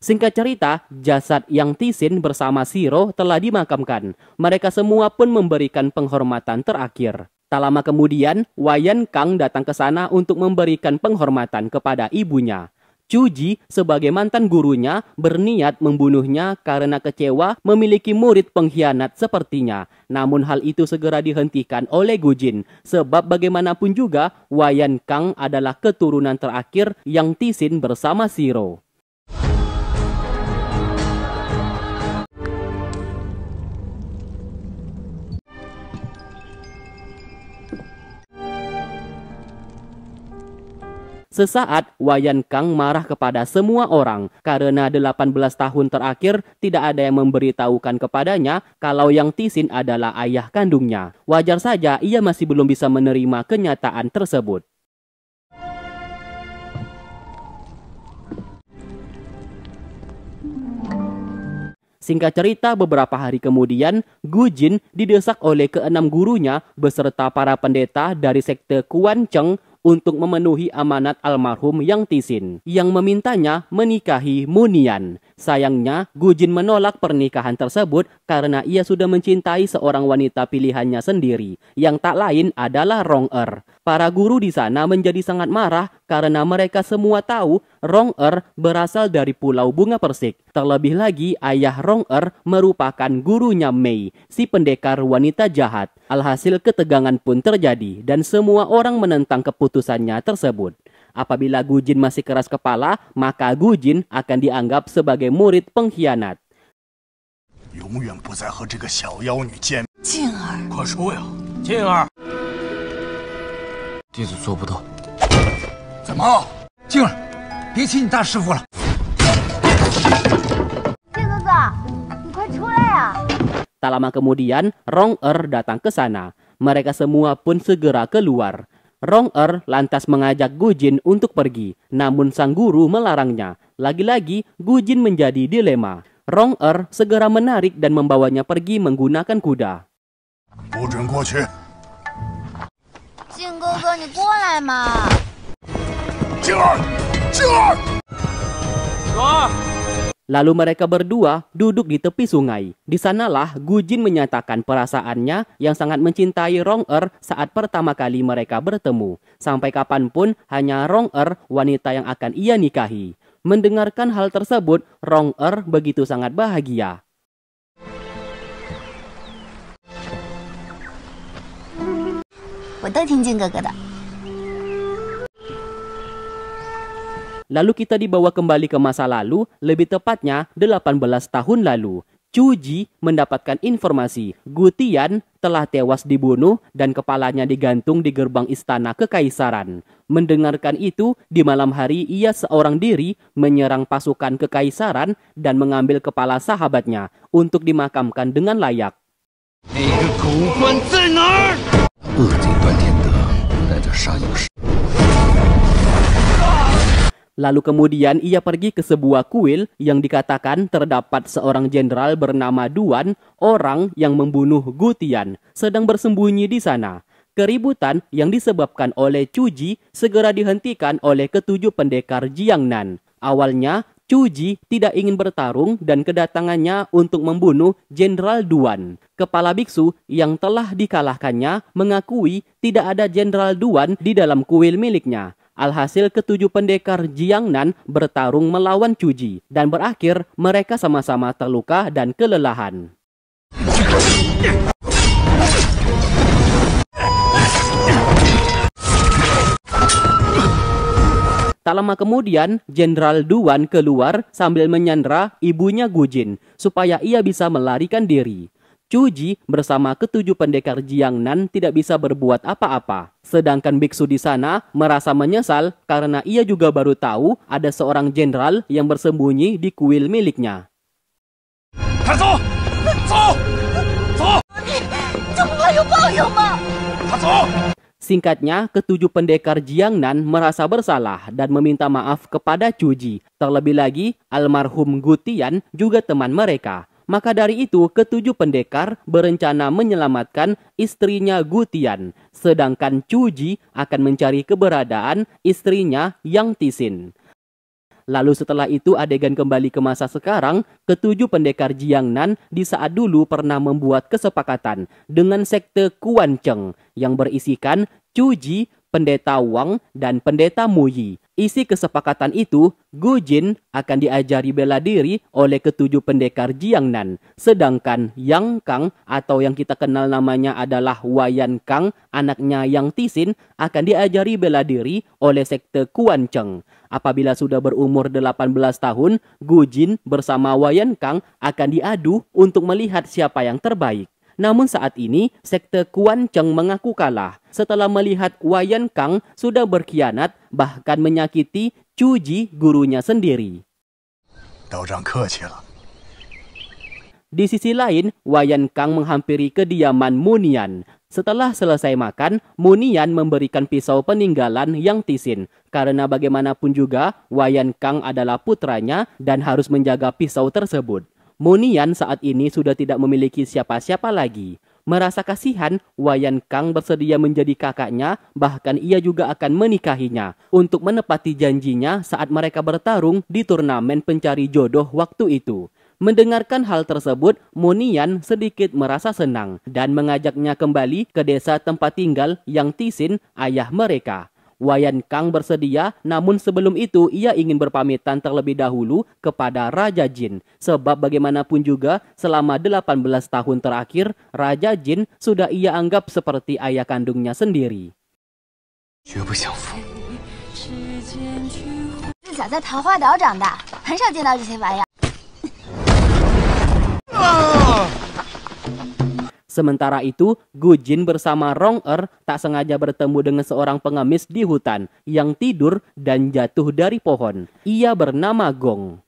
Singkat cerita, jasad Yang Tisin bersama Siro telah dimakamkan. Mereka semua pun memberikan penghormatan terakhir. Tak lama kemudian, Wayan Kang datang ke sana untuk memberikan penghormatan kepada ibunya. Cuji sebagai mantan gurunya berniat membunuhnya karena kecewa memiliki murid pengkhianat sepertinya. Namun hal itu segera dihentikan oleh Gujin sebab bagaimanapun juga Wayan Kang adalah keturunan terakhir yang Tisin bersama Siro. Sesaat Wayan Kang marah kepada semua orang karena 18 tahun terakhir tidak ada yang memberitahukan kepadanya kalau Yang Tisin adalah ayah kandungnya. Wajar saja ia masih belum bisa menerima kenyataan tersebut. Singkat cerita, beberapa hari kemudian, Gu Jin didesak oleh keenam gurunya beserta para pendeta dari sekte Kuan Cheng untuk memenuhi amanat almarhum Yang Tisin yang memintanya menikahi Munian Sayangnya, Gu Jin menolak pernikahan tersebut karena ia sudah mencintai seorang wanita pilihannya sendiri, yang tak lain adalah Rong Er. Para guru di sana menjadi sangat marah karena mereka semua tahu Rong Er berasal dari Pulau Bunga Persik. Terlebih lagi, ayah Rong Er merupakan gurunya Mei, si pendekar wanita jahat. Alhasil ketegangan pun terjadi dan semua orang menentang keputusannya tersebut. Apabila Gujin masih keras kepala, maka Gujin akan dianggap sebagai murid pengkhianat. Tak lama kemudian, Rong Er datang ke sana. Mereka semua pun segera keluar. Rong Er lantas mengajak Gu Jin untuk pergi, namun sang guru melarangnya. Lagi-lagi, Gu Jin menjadi dilema. Rong Er segera menarik dan membawanya pergi menggunakan kuda. Jin Lalu mereka berdua duduk di tepi sungai. Di sanalah Jin menyatakan perasaannya yang sangat mencintai Rong Er saat pertama kali mereka bertemu. Sampai kapanpun hanya Rong Er wanita yang akan ia nikahi. Mendengarkan hal tersebut, Rong Er begitu sangat bahagia. Aku Lalu kita dibawa kembali ke masa lalu, lebih tepatnya 18 tahun lalu. Cuji mendapatkan informasi Gutian telah tewas dibunuh dan kepalanya digantung di gerbang istana kekaisaran. Mendengarkan itu, di malam hari ia seorang diri menyerang pasukan kekaisaran dan mengambil kepala sahabatnya untuk dimakamkan dengan layak. Lalu kemudian ia pergi ke sebuah kuil yang dikatakan terdapat seorang jenderal bernama Duan, orang yang membunuh Gutian, sedang bersembunyi di sana. Keributan yang disebabkan oleh Cuji segera dihentikan oleh ketujuh pendekar Jiangnan. Awalnya, Cuji tidak ingin bertarung dan kedatangannya untuk membunuh Jenderal Duan. Kepala biksu yang telah dikalahkannya mengakui tidak ada Jenderal Duan di dalam kuil miliknya. Alhasil ketujuh pendekar Jiangnan bertarung melawan Cuji dan berakhir mereka sama-sama terluka dan kelelahan. Tak lama kemudian, Jenderal Duan keluar sambil menyandra ibunya Gujin supaya ia bisa melarikan diri. Cuji bersama ketujuh pendekar Jiangnan tidak bisa berbuat apa-apa. Sedangkan biksu di sana merasa menyesal karena ia juga baru tahu ada seorang jenderal yang bersembunyi di kuil miliknya. Singkatnya, ketujuh pendekar Jiangnan merasa bersalah dan meminta maaf kepada Cuji. Terlebih lagi, almarhum Gutian juga teman mereka. Maka dari itu, ketujuh pendekar berencana menyelamatkan istrinya Gutian, sedangkan Cuji akan mencari keberadaan istrinya Yang Tisin. Lalu setelah itu adegan kembali ke masa sekarang, ketujuh pendekar Jiangnan di saat dulu pernah membuat kesepakatan dengan sekte Kuan Cheng yang berisikan Cuji Pendeta Wang dan Pendeta Muyi. Isi kesepakatan itu, Gu Jin akan diajari bela diri oleh ketujuh pendekar Jiangnan, sedangkan Yang Kang atau yang kita kenal namanya adalah Wayan Kang, anaknya Yang Tisin akan diajari bela diri oleh sekte Kuan Cheng. Apabila sudah berumur 18 tahun, Gu Jin bersama Wayan Kang akan diadu untuk melihat siapa yang terbaik. Namun saat ini, sekte Kuan Cheng mengaku kalah setelah melihat Wayan Kang sudah berkhianat bahkan menyakiti Chu Ji gurunya sendiri. Di sisi lain, Wayan Kang menghampiri kediaman Munian. Setelah selesai makan, Munian memberikan pisau peninggalan yang Tisin. Karena bagaimanapun juga, Wayan Kang adalah putranya dan harus menjaga pisau tersebut. Monian saat ini sudah tidak memiliki siapa-siapa lagi. Merasa kasihan, Wayan Kang bersedia menjadi kakaknya, bahkan ia juga akan menikahinya untuk menepati janjinya saat mereka bertarung di turnamen pencari jodoh waktu itu. Mendengarkan hal tersebut, Monian sedikit merasa senang dan mengajaknya kembali ke desa tempat tinggal yang Tisin, ayah mereka. Wayan Kang bersedia, namun sebelum itu ia ingin berpamitan terlebih dahulu kepada Raja Jin. Sebab bagaimanapun juga, selama 18 tahun terakhir, Raja Jin sudah ia anggap seperti ayah kandungnya sendiri. Sementara itu, Gu Jin bersama Rong Er tak sengaja bertemu dengan seorang pengemis di hutan yang tidur dan jatuh dari pohon. Ia bernama Gong.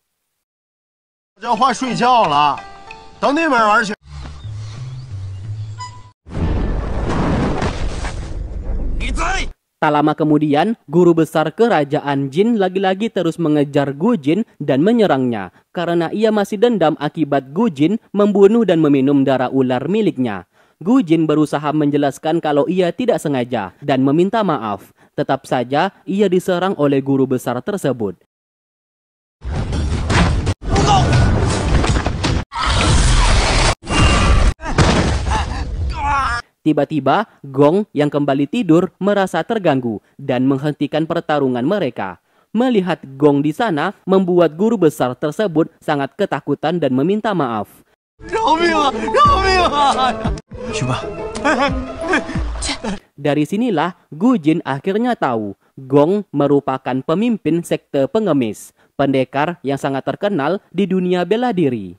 Tak lama kemudian, guru besar kerajaan Jin lagi-lagi terus mengejar Gu Jin dan menyerangnya karena ia masih dendam akibat Gu Jin membunuh dan meminum darah ular miliknya. Gu Jin berusaha menjelaskan kalau ia tidak sengaja dan meminta maaf. Tetap saja, ia diserang oleh guru besar tersebut. Tiba-tiba, Gong yang kembali tidur merasa terganggu dan menghentikan pertarungan mereka. Melihat Gong di sana membuat guru besar tersebut sangat ketakutan dan meminta maaf. Dari sinilah Gu Jin akhirnya tahu Gong merupakan pemimpin sekte pengemis, pendekar yang sangat terkenal di dunia bela diri.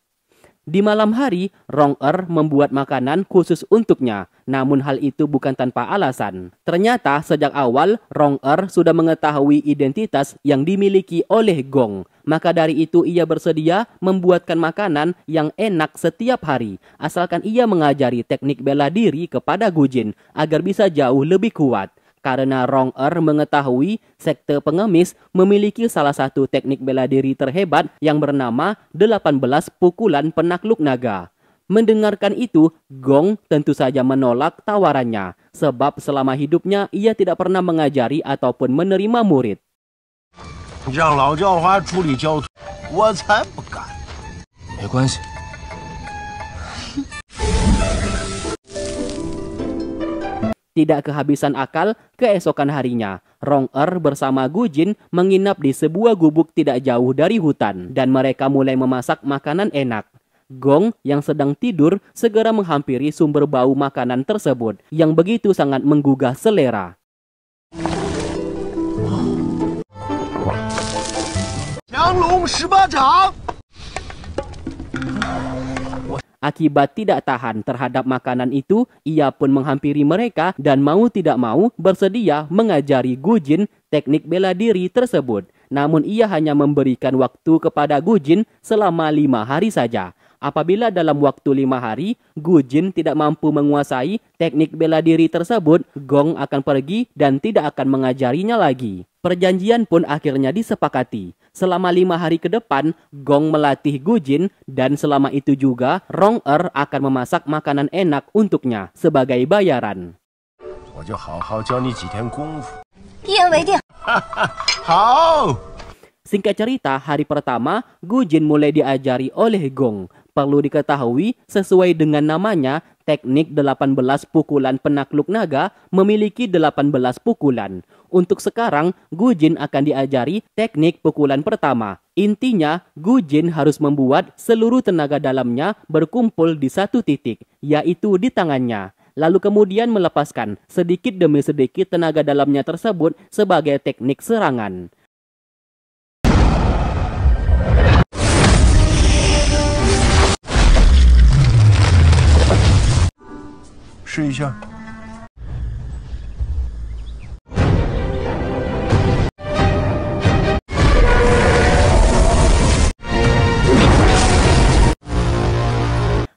Di malam hari, Rong Er membuat makanan khusus untuknya, namun hal itu bukan tanpa alasan. Ternyata sejak awal, Rong Er sudah mengetahui identitas yang dimiliki oleh Gong. Maka dari itu ia bersedia membuatkan makanan yang enak setiap hari, asalkan ia mengajari teknik bela diri kepada Gu Jin agar bisa jauh lebih kuat karena Rong Er mengetahui sekte pengemis memiliki salah satu teknik bela diri terhebat yang bernama 18 pukulan penakluk naga. Mendengarkan itu, Gong tentu saja menolak tawarannya, sebab selama hidupnya ia tidak pernah mengajari ataupun menerima murid. Tidak kehabisan akal, keesokan harinya, Rong Er bersama Gu Jin menginap di sebuah gubuk tidak jauh dari hutan dan mereka mulai memasak makanan enak. Gong yang sedang tidur segera menghampiri sumber bau makanan tersebut yang begitu sangat menggugah selera. Long Akibat tidak tahan terhadap makanan itu, ia pun menghampiri mereka dan mau tidak mau bersedia mengajari Gujin teknik bela diri tersebut. Namun ia hanya memberikan waktu kepada Gujin selama lima hari saja. Apabila dalam waktu lima hari Gu Jin tidak mampu menguasai teknik bela diri tersebut, Gong akan pergi dan tidak akan mengajarinya lagi. Perjanjian pun akhirnya disepakati. Selama lima hari ke depan, Gong melatih Gu Jin dan selama itu juga Rong Er akan memasak makanan enak untuknya sebagai bayaran. Singkat cerita, hari pertama, Gu Jin mulai diajari oleh Gong perlu diketahui sesuai dengan namanya, teknik 18 pukulan penakluk naga memiliki 18 pukulan. Untuk sekarang, Gujin akan diajari teknik pukulan pertama. Intinya, Gujin harus membuat seluruh tenaga dalamnya berkumpul di satu titik, yaitu di tangannya lalu kemudian melepaskan sedikit demi sedikit tenaga dalamnya tersebut sebagai teknik serangan. 试一下。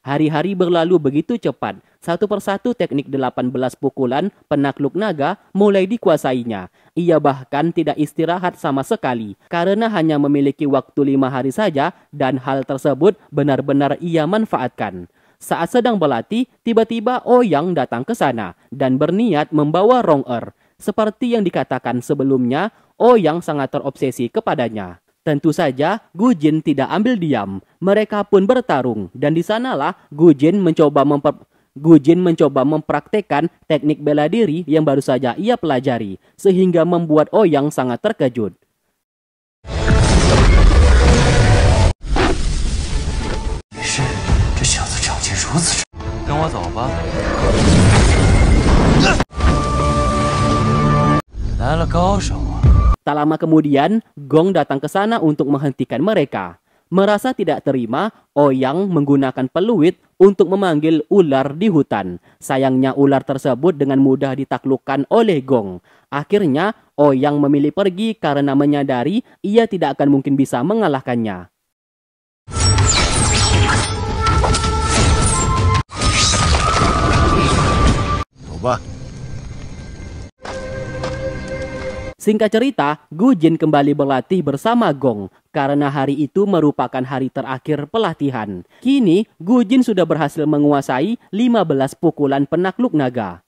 Hari-hari berlalu begitu cepat. Satu persatu teknik 18 pukulan penakluk naga mulai dikuasainya. Ia bahkan tidak istirahat sama sekali karena hanya memiliki waktu lima hari saja dan hal tersebut benar-benar ia manfaatkan. Saat sedang berlatih, tiba-tiba Oyang oh datang ke sana dan berniat membawa Rong Er. Seperti yang dikatakan sebelumnya, Oyang oh sangat terobsesi kepadanya. Tentu saja, Gu Jin tidak ambil diam. Mereka pun bertarung dan di sanalah Jin mencoba memper Jin mencoba mempraktekkan teknik bela diri yang baru saja ia pelajari, sehingga membuat Oyang oh sangat terkejut. Tak lama kemudian, Gong datang ke sana untuk menghentikan mereka. Merasa tidak terima, Oyang menggunakan peluit untuk memanggil ular di hutan. Sayangnya ular tersebut dengan mudah ditaklukkan oleh Gong. Akhirnya, Oyang memilih pergi karena menyadari ia tidak akan mungkin bisa mengalahkannya. wah. Singkat cerita, Gu Jin kembali berlatih bersama Gong karena hari itu merupakan hari terakhir pelatihan. Kini, Gu Jin sudah berhasil menguasai 15 pukulan penakluk naga.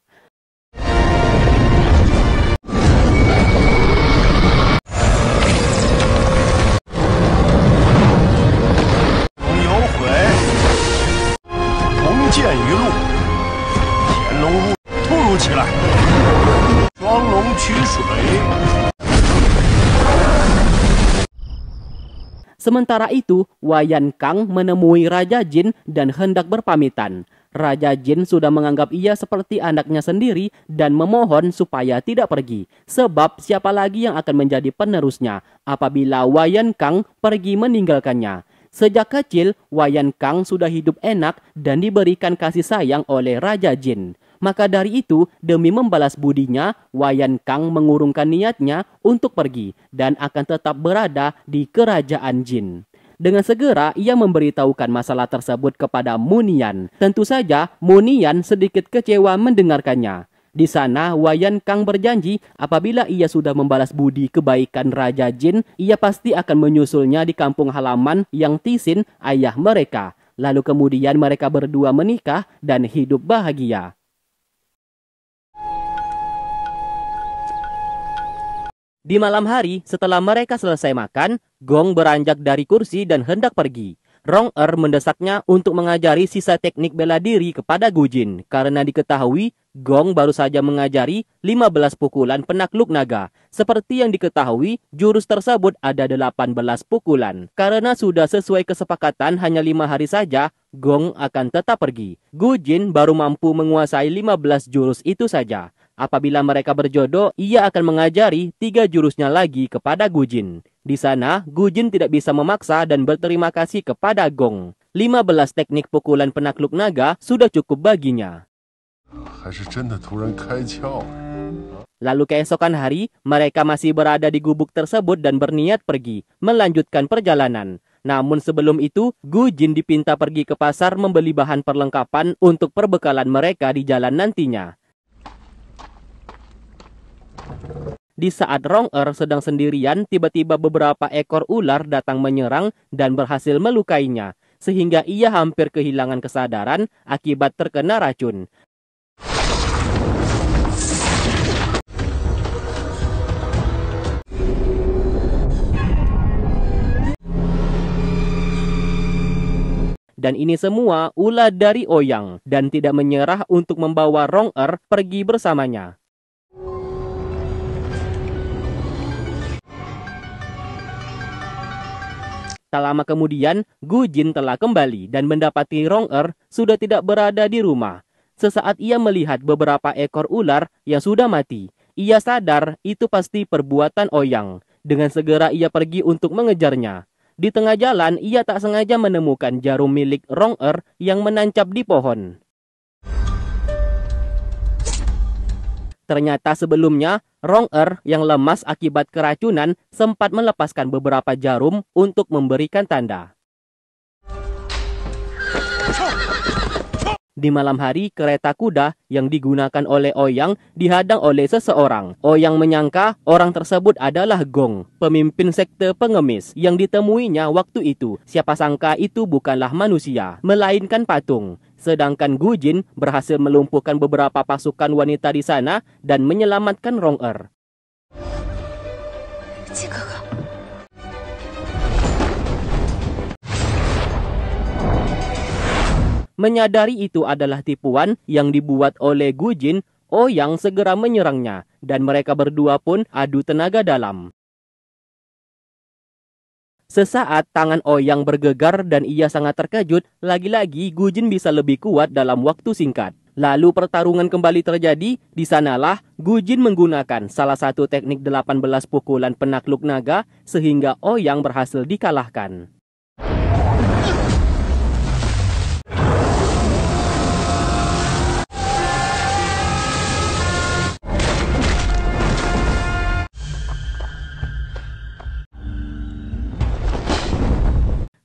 Sementara itu, Wayan Kang menemui Raja Jin dan hendak berpamitan. Raja Jin sudah menganggap ia seperti anaknya sendiri dan memohon supaya tidak pergi, sebab siapa lagi yang akan menjadi penerusnya apabila Wayan Kang pergi meninggalkannya. Sejak kecil, Wayan Kang sudah hidup enak dan diberikan kasih sayang oleh Raja Jin. Maka dari itu, demi membalas budinya, Wayan Kang mengurungkan niatnya untuk pergi dan akan tetap berada di kerajaan jin. Dengan segera ia memberitahukan masalah tersebut kepada Munian. Tentu saja Munian sedikit kecewa mendengarkannya. Di sana, Wayan Kang berjanji apabila ia sudah membalas budi kebaikan Raja Jin, ia pasti akan menyusulnya di kampung halaman yang Tisin, ayah mereka. Lalu kemudian mereka berdua menikah dan hidup bahagia. Di malam hari, setelah mereka selesai makan, Gong beranjak dari kursi dan hendak pergi. Rong Er mendesaknya untuk mengajari sisa teknik bela diri kepada Gu Jin, karena diketahui Gong baru saja mengajari 15 pukulan penakluk naga. Seperti yang diketahui, jurus tersebut ada 18 pukulan. Karena sudah sesuai kesepakatan hanya lima hari saja, Gong akan tetap pergi. Gu Jin baru mampu menguasai 15 jurus itu saja. Apabila mereka berjodoh, ia akan mengajari tiga jurusnya lagi kepada Gujin. Di sana, Gujin tidak bisa memaksa dan berterima kasih kepada Gong. 15 teknik pukulan penakluk naga sudah cukup baginya. Lalu keesokan hari, mereka masih berada di gubuk tersebut dan berniat pergi, melanjutkan perjalanan. Namun sebelum itu, Gu Jin dipinta pergi ke pasar membeli bahan perlengkapan untuk perbekalan mereka di jalan nantinya. Di saat Rong Er sedang sendirian, tiba-tiba beberapa ekor ular datang menyerang dan berhasil melukainya, sehingga ia hampir kehilangan kesadaran akibat terkena racun. dan ini semua ulah dari Oyang dan tidak menyerah untuk membawa Rong Er pergi bersamanya. Tak lama kemudian, Gu Jin telah kembali dan mendapati Rong Er sudah tidak berada di rumah. Sesaat ia melihat beberapa ekor ular yang sudah mati, ia sadar itu pasti perbuatan Oyang. Dengan segera ia pergi untuk mengejarnya. Di tengah jalan, ia tak sengaja menemukan jarum milik Rong Er yang menancap di pohon. Ternyata sebelumnya, Rong Er yang lemas akibat keracunan sempat melepaskan beberapa jarum untuk memberikan tanda. Di malam hari, kereta kuda yang digunakan oleh Oyang dihadang oleh seseorang. Oyang menyangka orang tersebut adalah Gong, pemimpin sekte pengemis yang ditemuinya waktu itu. Siapa sangka itu bukanlah manusia, melainkan patung. Sedangkan Gu Jin berhasil melumpuhkan beberapa pasukan wanita di sana dan menyelamatkan Rong Er. Menyadari itu adalah tipuan yang dibuat oleh Gu Jin, Oh Yang segera menyerangnya, dan mereka berdua pun adu tenaga dalam. Sesaat tangan Oyang bergegar dan ia sangat terkejut, lagi-lagi Gujin bisa lebih kuat dalam waktu singkat. Lalu pertarungan kembali terjadi, di sanalah Gujin menggunakan salah satu teknik 18 pukulan penakluk naga sehingga Oyang berhasil dikalahkan.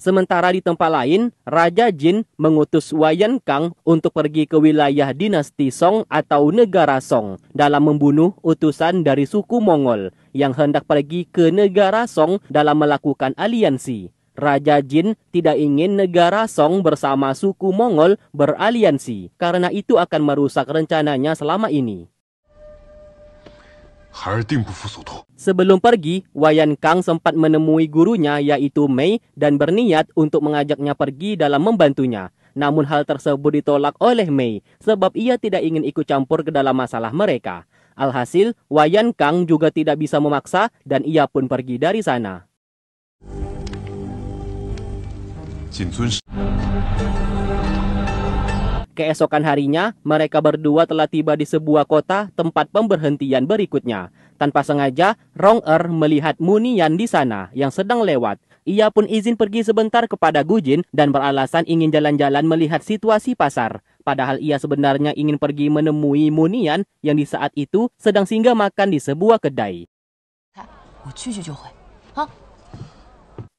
Sementara di tempat lain, Raja Jin mengutus Wayan Kang untuk pergi ke wilayah dinasti Song atau negara Song dalam membunuh utusan dari suku Mongol yang hendak pergi ke negara Song dalam melakukan aliansi. Raja Jin tidak ingin negara Song bersama suku Mongol beraliansi karena itu akan merusak rencananya selama ini. Sebelum pergi, Wayan Kang sempat menemui gurunya yaitu Mei dan berniat untuk mengajaknya pergi dalam membantunya. Namun hal tersebut ditolak oleh Mei sebab ia tidak ingin ikut campur ke dalam masalah mereka. Alhasil, Wayan Kang juga tidak bisa memaksa dan ia pun pergi dari sana. Keesokan harinya, mereka berdua telah tiba di sebuah kota tempat pemberhentian berikutnya. Tanpa sengaja, Rong Er melihat Munian di sana yang sedang lewat. Ia pun izin pergi sebentar kepada Gu Jin dan beralasan ingin jalan-jalan melihat situasi pasar. Padahal ia sebenarnya ingin pergi menemui Munian yang di saat itu sedang singgah makan di sebuah kedai.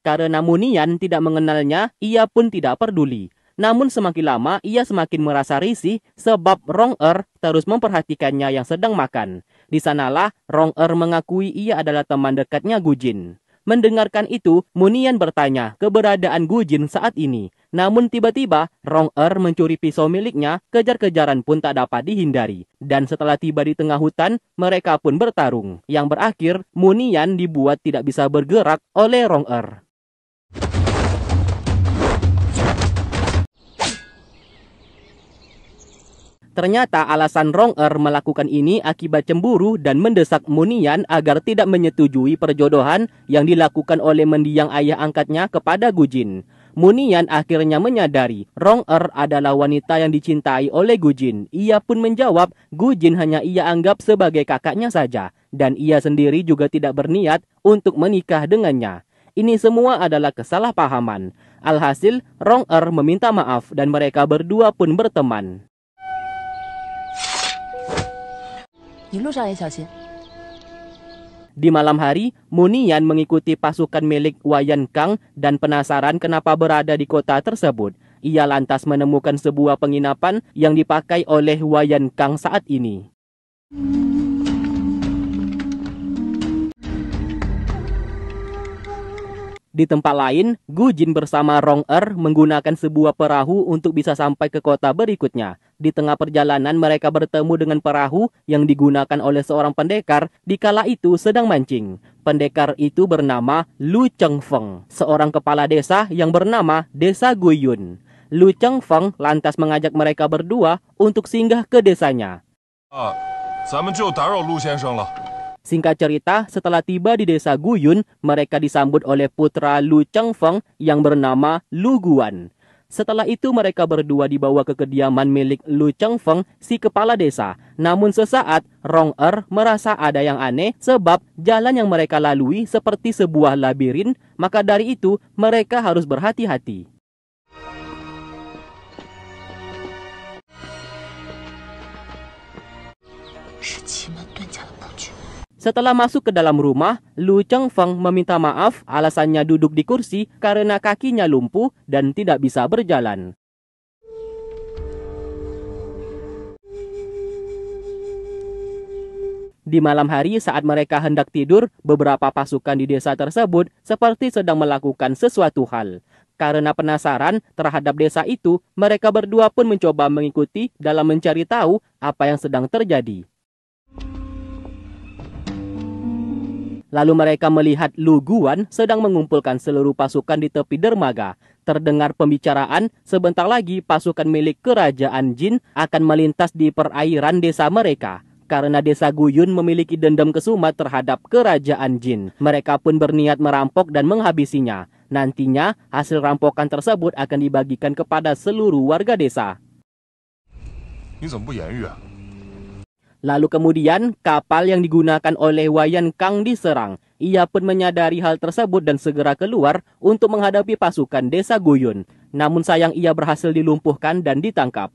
Karena Munian tidak mengenalnya, ia pun tidak peduli. Namun semakin lama ia semakin merasa risih sebab Rong Er terus memperhatikannya yang sedang makan. Di sanalah Rong Er mengakui ia adalah teman dekatnya Gu Jin. Mendengarkan itu, Munian bertanya keberadaan Gu Jin saat ini. Namun tiba-tiba, Rong Er mencuri pisau miliknya, kejar-kejaran pun tak dapat dihindari. Dan setelah tiba di tengah hutan, mereka pun bertarung. Yang berakhir, Munian dibuat tidak bisa bergerak oleh Rong Er. Ternyata alasan Rong Er melakukan ini akibat cemburu dan mendesak Munian agar tidak menyetujui perjodohan yang dilakukan oleh mendiang ayah angkatnya kepada Gujin. Munian akhirnya menyadari Rong Er adalah wanita yang dicintai oleh Gujin. Ia pun menjawab Gujin hanya ia anggap sebagai kakaknya saja dan ia sendiri juga tidak berniat untuk menikah dengannya. Ini semua adalah kesalahpahaman. Alhasil, Rong Er meminta maaf dan mereka berdua pun berteman. Di malam hari, Munian mengikuti pasukan milik Wayan Kang dan penasaran kenapa berada di kota tersebut. Ia lantas menemukan sebuah penginapan yang dipakai oleh Wayan Kang saat ini. Hmm. Di tempat lain, Gu Jin bersama Rong Er menggunakan sebuah perahu untuk bisa sampai ke kota berikutnya. Di tengah perjalanan mereka bertemu dengan perahu yang digunakan oleh seorang pendekar di kala itu sedang mancing. Pendekar itu bernama Lu Cheng Feng, seorang kepala desa yang bernama Desa Guyun. Lu Cheng Feng lantas mengajak mereka berdua untuk singgah ke desanya. Ah, Singkat cerita, setelah tiba di desa Guyun, mereka disambut oleh putra Lu Chengfeng yang bernama Lu Guan. Setelah itu mereka berdua dibawa ke kediaman milik Lu Chengfeng, si kepala desa. Namun sesaat, Rong Er merasa ada yang aneh sebab jalan yang mereka lalui seperti sebuah labirin, maka dari itu mereka harus berhati-hati. Setelah masuk ke dalam rumah, Lu Chengfeng meminta maaf alasannya duduk di kursi karena kakinya lumpuh dan tidak bisa berjalan. Di malam hari saat mereka hendak tidur, beberapa pasukan di desa tersebut seperti sedang melakukan sesuatu hal. Karena penasaran terhadap desa itu, mereka berdua pun mencoba mengikuti dalam mencari tahu apa yang sedang terjadi. Lalu mereka melihat Luguan sedang mengumpulkan seluruh pasukan di tepi dermaga. Terdengar pembicaraan, sebentar lagi pasukan milik kerajaan Jin akan melintas di perairan desa mereka. Karena desa Guyun memiliki dendam kesuma terhadap kerajaan Jin, mereka pun berniat merampok dan menghabisinya. Nantinya, hasil rampokan tersebut akan dibagikan kepada seluruh warga desa. 你怎么不言语啊？Lalu kemudian kapal yang digunakan oleh Wayan Kang diserang. Ia pun menyadari hal tersebut dan segera keluar untuk menghadapi pasukan desa Guyun. Namun sayang ia berhasil dilumpuhkan dan ditangkap.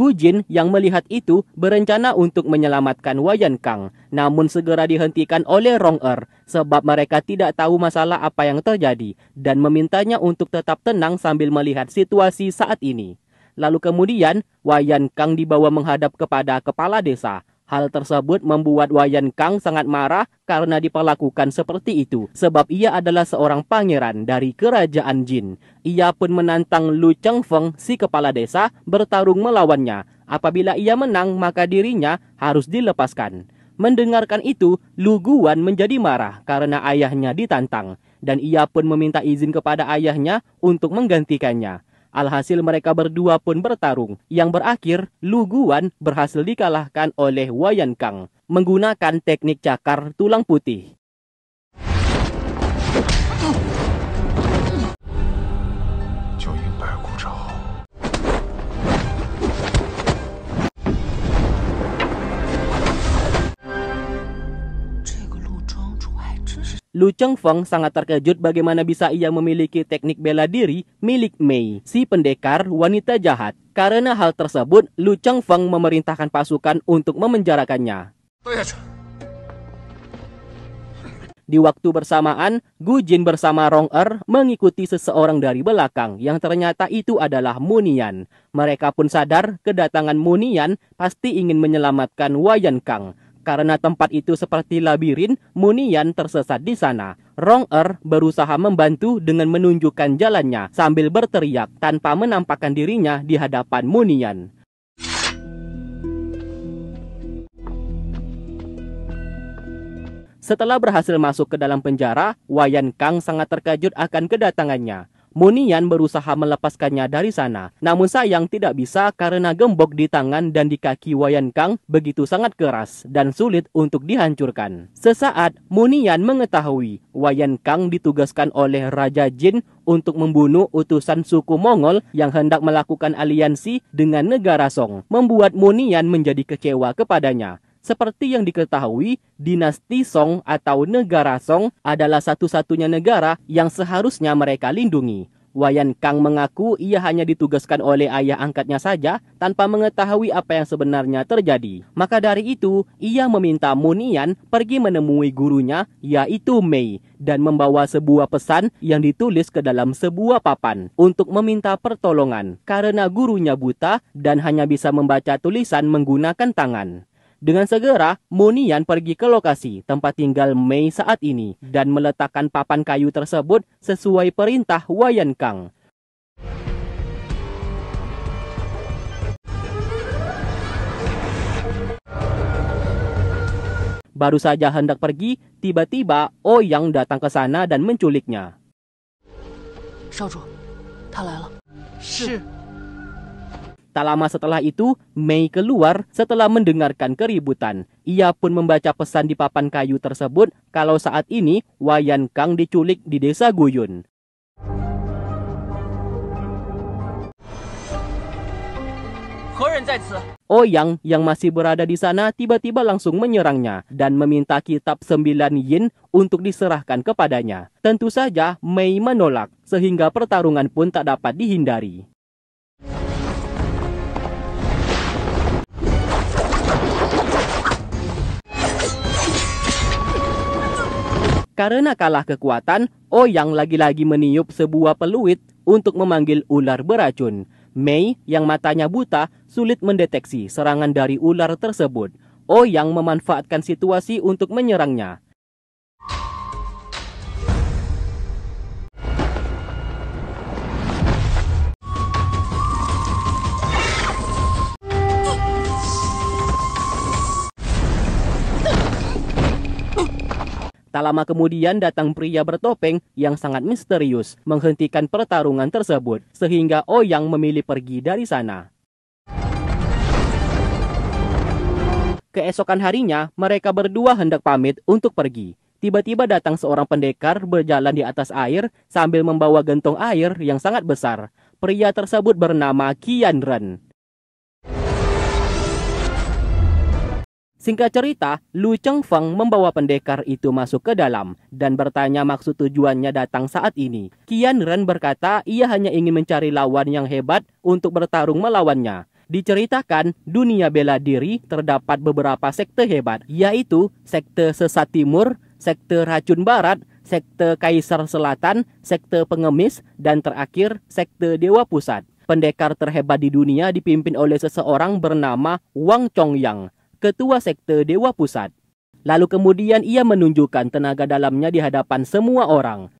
Gujin yang melihat itu berencana untuk menyelamatkan Wayan Kang, namun segera dihentikan oleh Rong Er sebab mereka tidak tahu masalah apa yang terjadi dan memintanya untuk tetap tenang sambil melihat situasi saat ini. Lalu kemudian Wayan Kang dibawa menghadap kepada kepala desa Hal tersebut membuat Wayan Kang sangat marah karena diperlakukan seperti itu, sebab ia adalah seorang pangeran dari kerajaan Jin. Ia pun menantang Lu Cheng si kepala desa, bertarung melawannya. Apabila ia menang, maka dirinya harus dilepaskan. Mendengarkan itu, Lu Guan menjadi marah karena ayahnya ditantang, dan ia pun meminta izin kepada ayahnya untuk menggantikannya. Alhasil mereka berdua pun bertarung, yang berakhir Luguan berhasil dikalahkan oleh Wayan Kang menggunakan teknik cakar tulang putih. Lu Chengfeng sangat terkejut bagaimana bisa ia memiliki teknik bela diri milik Mei, si pendekar wanita jahat. Karena hal tersebut, Lu Chengfeng memerintahkan pasukan untuk memenjarakannya. Di waktu bersamaan, Gu Jin bersama Rong Er mengikuti seseorang dari belakang yang ternyata itu adalah Munian. Mereka pun sadar kedatangan Munian pasti ingin menyelamatkan Wayan Kang karena tempat itu seperti labirin, Munian tersesat di sana. Rong Er berusaha membantu dengan menunjukkan jalannya sambil berteriak tanpa menampakkan dirinya di hadapan Munian. Setelah berhasil masuk ke dalam penjara, Wayan Kang sangat terkejut akan kedatangannya. Munian berusaha melepaskannya dari sana. Namun sayang tidak bisa karena gembok di tangan dan di kaki Wayan Kang begitu sangat keras dan sulit untuk dihancurkan. Sesaat, Munian mengetahui Wayan Kang ditugaskan oleh Raja Jin untuk membunuh utusan suku Mongol yang hendak melakukan aliansi dengan negara Song, membuat Munian menjadi kecewa kepadanya. Seperti yang diketahui, dinasti Song atau negara Song adalah satu-satunya negara yang seharusnya mereka lindungi. Wayan Kang mengaku ia hanya ditugaskan oleh ayah angkatnya saja tanpa mengetahui apa yang sebenarnya terjadi. Maka dari itu, ia meminta Munian pergi menemui gurunya, yaitu Mei, dan membawa sebuah pesan yang ditulis ke dalam sebuah papan untuk meminta pertolongan karena gurunya buta dan hanya bisa membaca tulisan menggunakan tangan. Dengan segera, Munian pergi ke lokasi tempat tinggal Mei saat ini dan meletakkan papan kayu tersebut sesuai perintah Wayan Kang. Baru saja hendak pergi, tiba-tiba Oyang oh datang ke sana dan menculiknya. Tak lama setelah itu, Mei keluar setelah mendengarkan keributan. Ia pun membaca pesan di papan kayu tersebut kalau saat ini Wayan Kang diculik di desa Guyun. Oyang oh, yang masih berada di sana tiba-tiba langsung menyerangnya dan meminta kitab sembilan yin untuk diserahkan kepadanya. Tentu saja Mei menolak sehingga pertarungan pun tak dapat dihindari. Karena kalah kekuatan, Oyang lagi-lagi meniup sebuah peluit untuk memanggil ular beracun. Mei yang matanya buta sulit mendeteksi serangan dari ular tersebut. Oyang memanfaatkan situasi untuk menyerangnya. Tak lama kemudian datang pria bertopeng yang sangat misterius menghentikan pertarungan tersebut sehingga Oyang memilih pergi dari sana. Keesokan harinya, mereka berdua hendak pamit untuk pergi. Tiba-tiba datang seorang pendekar berjalan di atas air sambil membawa gentong air yang sangat besar. Pria tersebut bernama Kian Ren. Singkat cerita, Lu Cheng Feng membawa pendekar itu masuk ke dalam dan bertanya maksud tujuannya datang saat ini. Kian Ren berkata ia hanya ingin mencari lawan yang hebat untuk bertarung melawannya. Diceritakan, dunia bela diri terdapat beberapa sekte hebat, yaitu sekte sesat timur, sekte racun barat, sekte kaisar selatan, sekte pengemis, dan terakhir sekte dewa pusat. Pendekar terhebat di dunia dipimpin oleh seseorang bernama Wang Chongyang ketua sekte Dewa Pusat. Lalu kemudian ia menunjukkan tenaga dalamnya di hadapan semua orang.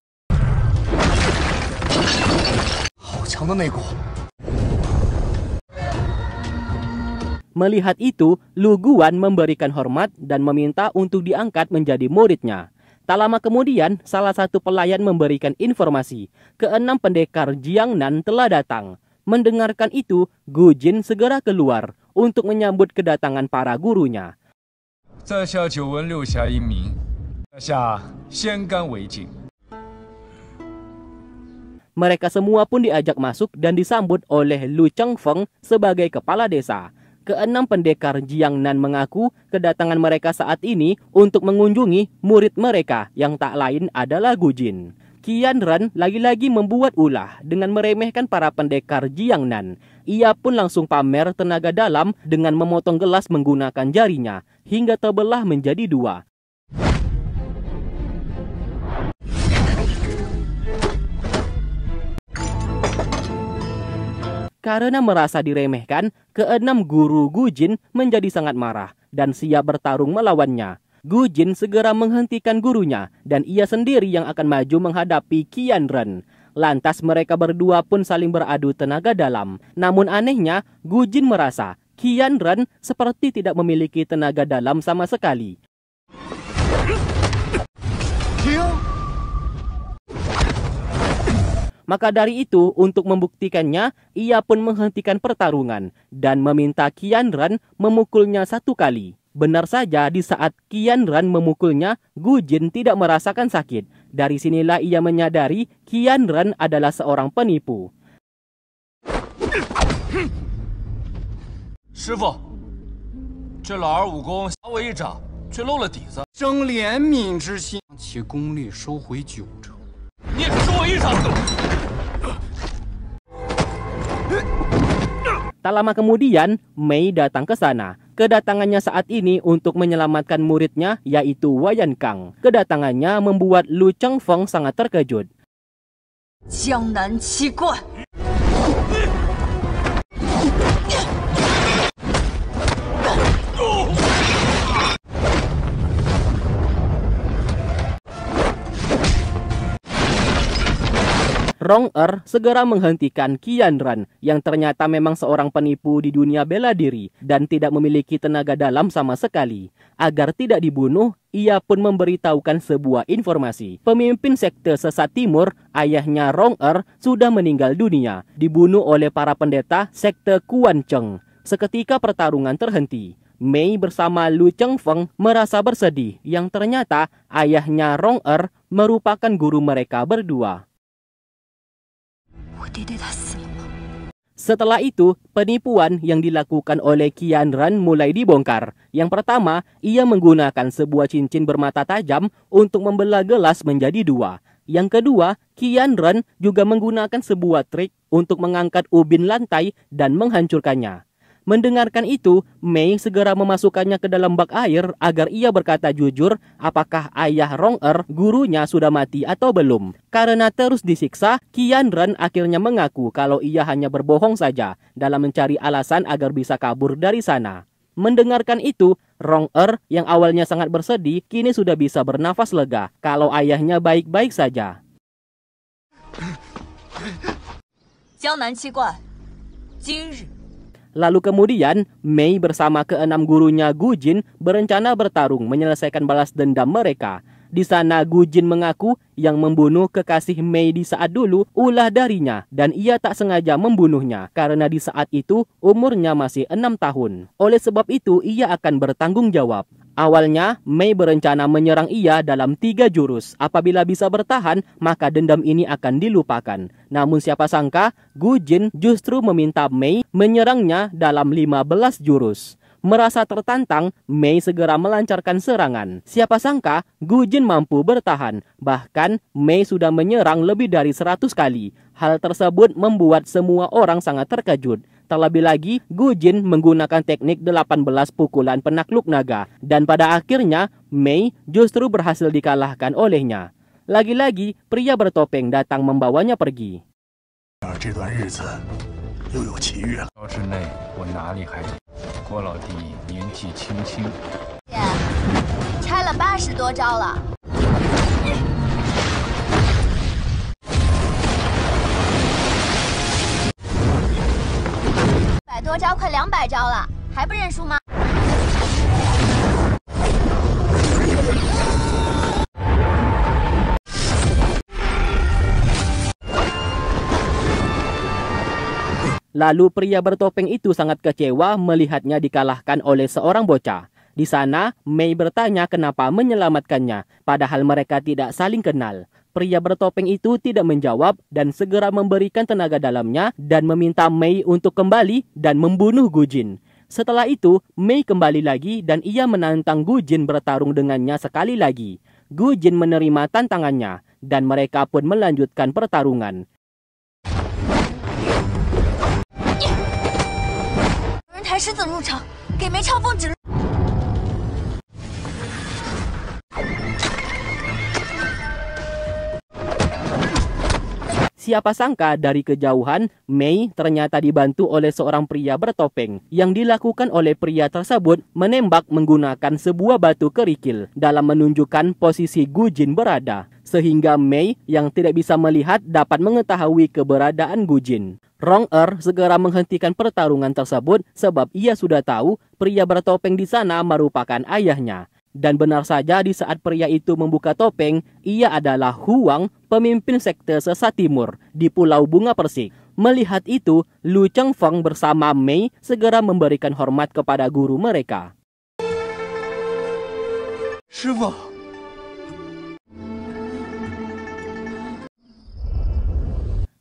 Melihat itu, Lu Guan memberikan hormat dan meminta untuk diangkat menjadi muridnya. Tak lama kemudian, salah satu pelayan memberikan informasi, keenam pendekar Jiang Nan telah datang. Mendengarkan itu, Gu Jin segera keluar untuk menyambut kedatangan para gurunya. Mereka semua pun diajak masuk dan disambut oleh Lu Chengfeng sebagai kepala desa. Keenam pendekar Jiang Nan mengaku kedatangan mereka saat ini untuk mengunjungi murid mereka yang tak lain adalah Gu Jin. Kian Ran lagi-lagi membuat ulah dengan meremehkan para pendekar Jiang Nan. Ia pun langsung pamer tenaga dalam dengan memotong gelas menggunakan jarinya hingga terbelah menjadi dua. Karena merasa diremehkan, keenam guru Gujin menjadi sangat marah dan siap bertarung melawannya. Gu Jin segera menghentikan gurunya dan ia sendiri yang akan maju menghadapi Qian Ren. Lantas mereka berdua pun saling beradu tenaga dalam. Namun anehnya, Gu Jin merasa Qian Ren seperti tidak memiliki tenaga dalam sama sekali. Maka dari itu, untuk membuktikannya, ia pun menghentikan pertarungan dan meminta Qian Ren memukulnya satu kali. Benar saja di saat Kian Ran memukulnya, Gu Jin tidak merasakan sakit. Dari sinilah ia menyadari Kian Ran adalah seorang penipu. Tak lama kemudian, Mei datang ke sana. Kedatangannya saat ini untuk menyelamatkan muridnya yaitu Wayan Kang. Kedatangannya membuat Lu Cheng Feng sangat terkejut. Rong Er segera menghentikan Kian Ran yang ternyata memang seorang penipu di dunia bela diri dan tidak memiliki tenaga dalam sama sekali. Agar tidak dibunuh, ia pun memberitahukan sebuah informasi. Pemimpin sekte sesat timur, ayahnya Rong Er, sudah meninggal dunia, dibunuh oleh para pendeta sekte Kuan Cheng. Seketika pertarungan terhenti. Mei bersama Lu Cheng Feng merasa bersedih yang ternyata ayahnya Rong Er merupakan guru mereka berdua. Setelah itu, penipuan yang dilakukan oleh Kian Kianran mulai dibongkar. Yang pertama, ia menggunakan sebuah cincin bermata tajam untuk membelah gelas menjadi dua. Yang kedua, Kian Kianran juga menggunakan sebuah trik untuk mengangkat ubin lantai dan menghancurkannya. Mendengarkan itu, Mei segera memasukkannya ke dalam bak air agar ia berkata jujur apakah ayah Rong Er, gurunya sudah mati atau belum. Karena terus disiksa, Kian Ren akhirnya mengaku kalau ia hanya berbohong saja dalam mencari alasan agar bisa kabur dari sana. Mendengarkan itu, Rong Er yang awalnya sangat bersedih kini sudah bisa bernafas lega kalau ayahnya baik-baik saja. 江南七怪，今日 Lalu kemudian, Mei bersama keenam gurunya Gujin berencana bertarung menyelesaikan balas dendam mereka di sana Gu Jin mengaku yang membunuh kekasih Mei di saat dulu ulah darinya dan ia tak sengaja membunuhnya karena di saat itu umurnya masih enam tahun. Oleh sebab itu ia akan bertanggung jawab. Awalnya, Mei berencana menyerang ia dalam tiga jurus. Apabila bisa bertahan, maka dendam ini akan dilupakan. Namun siapa sangka, Gu Jin justru meminta Mei menyerangnya dalam lima belas jurus. Merasa tertantang, Mei segera melancarkan serangan. Siapa sangka Gu Jin mampu bertahan. Bahkan Mei sudah menyerang lebih dari 100 kali. Hal tersebut membuat semua orang sangat terkejut. Terlebih lagi, Gu Jin menggunakan teknik 18 pukulan penakluk naga dan pada akhirnya Mei justru berhasil dikalahkan olehnya. Lagi-lagi, pria bertopeng datang membawanya pergi. 郭老弟年纪轻轻，姐拆了八十多招了，百多招，快两百招了，还不认输吗？Lalu pria bertopeng itu sangat kecewa melihatnya dikalahkan oleh seorang bocah. Di sana, Mei bertanya kenapa menyelamatkannya, padahal mereka tidak saling kenal. Pria bertopeng itu tidak menjawab dan segera memberikan tenaga dalamnya dan meminta Mei untuk kembali dan membunuh Gujin. Setelah itu, Mei kembali lagi dan ia menantang Gujin bertarung dengannya sekali lagi. Gujin menerima tantangannya dan mereka pun melanjutkan pertarungan. 狮子入城，给梅超风指路。Siapa sangka dari kejauhan, Mei ternyata dibantu oleh seorang pria bertopeng. Yang dilakukan oleh pria tersebut menembak menggunakan sebuah batu kerikil dalam menunjukkan posisi Gu Jin berada. Sehingga Mei yang tidak bisa melihat dapat mengetahui keberadaan Gujin. Rong Er segera menghentikan pertarungan tersebut sebab ia sudah tahu pria bertopeng di sana merupakan ayahnya. Dan benar saja di saat pria itu membuka topeng, ia adalah Huang, pemimpin sekte sesat timur di Pulau Bunga Persik. Melihat itu, Lu Chengfeng bersama Mei segera memberikan hormat kepada guru mereka.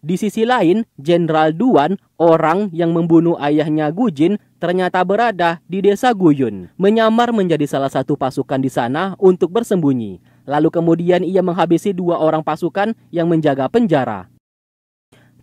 Di sisi lain, Jenderal Duan, orang yang membunuh ayahnya Gujin, ternyata berada di desa Guyun, menyamar menjadi salah satu pasukan di sana untuk bersembunyi. Lalu kemudian ia menghabisi dua orang pasukan yang menjaga penjara.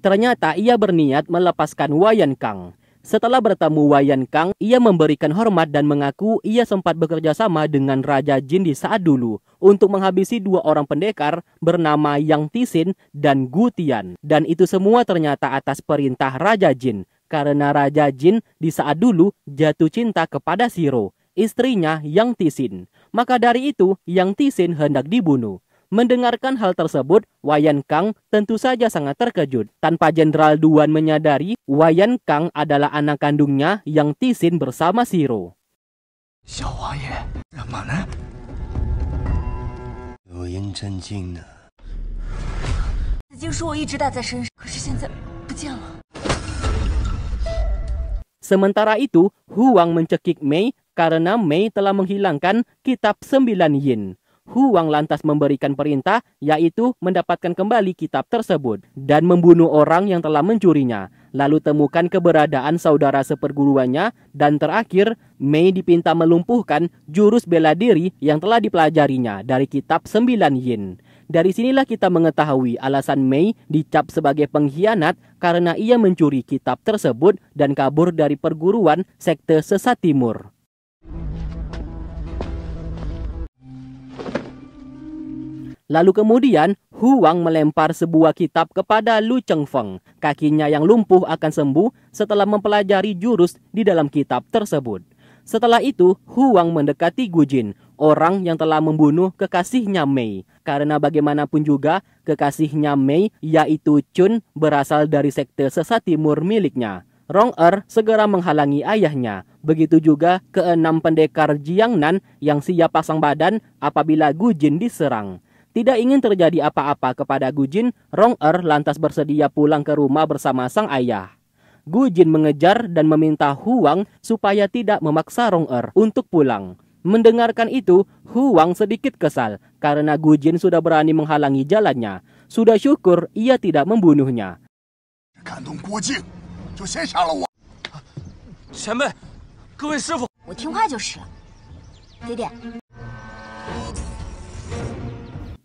Ternyata ia berniat melepaskan Wayan Kang. Setelah bertemu Wayan Kang, ia memberikan hormat dan mengaku ia sempat bekerja sama dengan Raja Jin di saat dulu untuk menghabisi dua orang pendekar bernama Yang Tisin dan Gu Tian. Dan itu semua ternyata atas perintah Raja Jin, karena Raja Jin di saat dulu jatuh cinta kepada Siro, istrinya Yang Tisin. Maka dari itu, Yang Tisin hendak dibunuh. Mendengarkan hal tersebut, Wayan Kang tentu saja sangat terkejut. Tanpa Jenderal Duan menyadari, Wayan Kang adalah anak kandungnya yang Tisin bersama Siro. Sementara itu, Huang mencekik Mei karena Mei telah menghilangkan kitab sembilan yin. Huang lantas memberikan perintah, yaitu mendapatkan kembali kitab tersebut dan membunuh orang yang telah mencurinya. Lalu temukan keberadaan saudara seperguruannya dan terakhir Mei dipinta melumpuhkan jurus bela diri yang telah dipelajarinya dari kitab 9 Yin. Dari sinilah kita mengetahui alasan Mei dicap sebagai pengkhianat karena ia mencuri kitab tersebut dan kabur dari perguruan sekte sesat timur. Lalu kemudian Huang melempar sebuah kitab kepada Lu Chengfeng. Kakinya yang lumpuh akan sembuh setelah mempelajari jurus di dalam kitab tersebut. Setelah itu, Huang mendekati Gu Jin, orang yang telah membunuh kekasihnya Mei. Karena bagaimanapun juga, kekasihnya Mei, yaitu Chun, berasal dari sekte sesat timur miliknya. Rong Er segera menghalangi ayahnya. Begitu juga keenam pendekar Jiang Nan yang siap pasang badan apabila Gu Jin diserang. Tidak ingin terjadi apa-apa kepada Gujin, Rong Er lantas bersedia pulang ke rumah bersama sang ayah. Gu Jin mengejar dan meminta Huang supaya tidak memaksa Rong Er untuk pulang. Mendengarkan itu, Huang sedikit kesal karena Gu Jin sudah berani menghalangi jalannya. Sudah syukur ia tidak membunuhnya.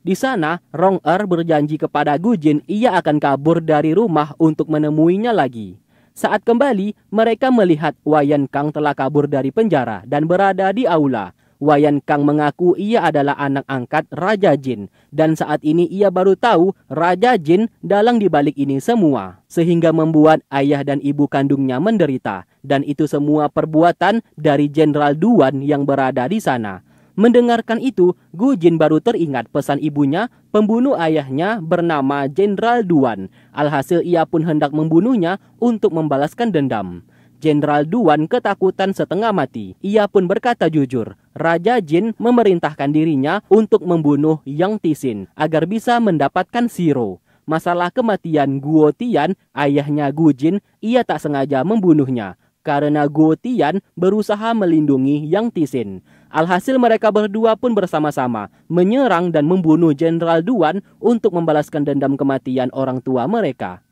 Di sana, Rong Er berjanji kepada Gu Jin, ia akan kabur dari rumah untuk menemuinya lagi. Saat kembali, mereka melihat Wayan Kang telah kabur dari penjara dan berada di aula. Wayan Kang mengaku ia adalah anak angkat Raja Jin dan saat ini ia baru tahu Raja Jin dalang dibalik ini semua sehingga membuat ayah dan ibu kandungnya menderita dan itu semua perbuatan dari Jenderal Duan yang berada di sana. Mendengarkan itu, Gu Jin baru teringat pesan ibunya, pembunuh ayahnya bernama Jenderal Duan. Alhasil ia pun hendak membunuhnya untuk membalaskan dendam. Jenderal Duan ketakutan setengah mati. Ia pun berkata jujur, Raja Jin memerintahkan dirinya untuk membunuh Yang Tisin agar bisa mendapatkan Siro. Masalah kematian Guo Tian, ayahnya Gu Jin, ia tak sengaja membunuhnya karena Gotian berusaha melindungi Yang Tisin. Alhasil mereka berdua pun bersama-sama menyerang dan membunuh Jenderal Duan untuk membalaskan dendam kematian orang tua mereka.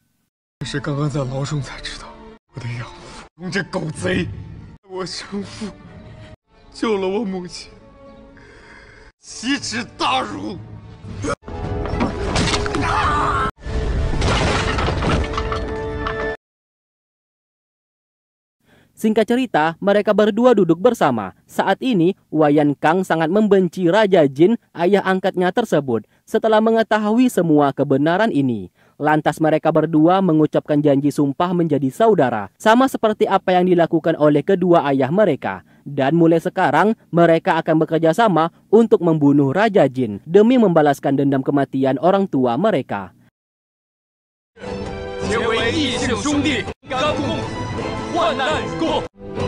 Singkat cerita, mereka berdua duduk bersama. Saat ini, Wayan Kang sangat membenci Raja Jin, ayah angkatnya tersebut, setelah mengetahui semua kebenaran ini. Lantas mereka berdua mengucapkan janji sumpah menjadi saudara, sama seperti apa yang dilakukan oleh kedua ayah mereka. Dan mulai sekarang, mereka akan bekerja sama untuk membunuh Raja Jin demi membalaskan dendam kematian orang tua mereka. 患难与共。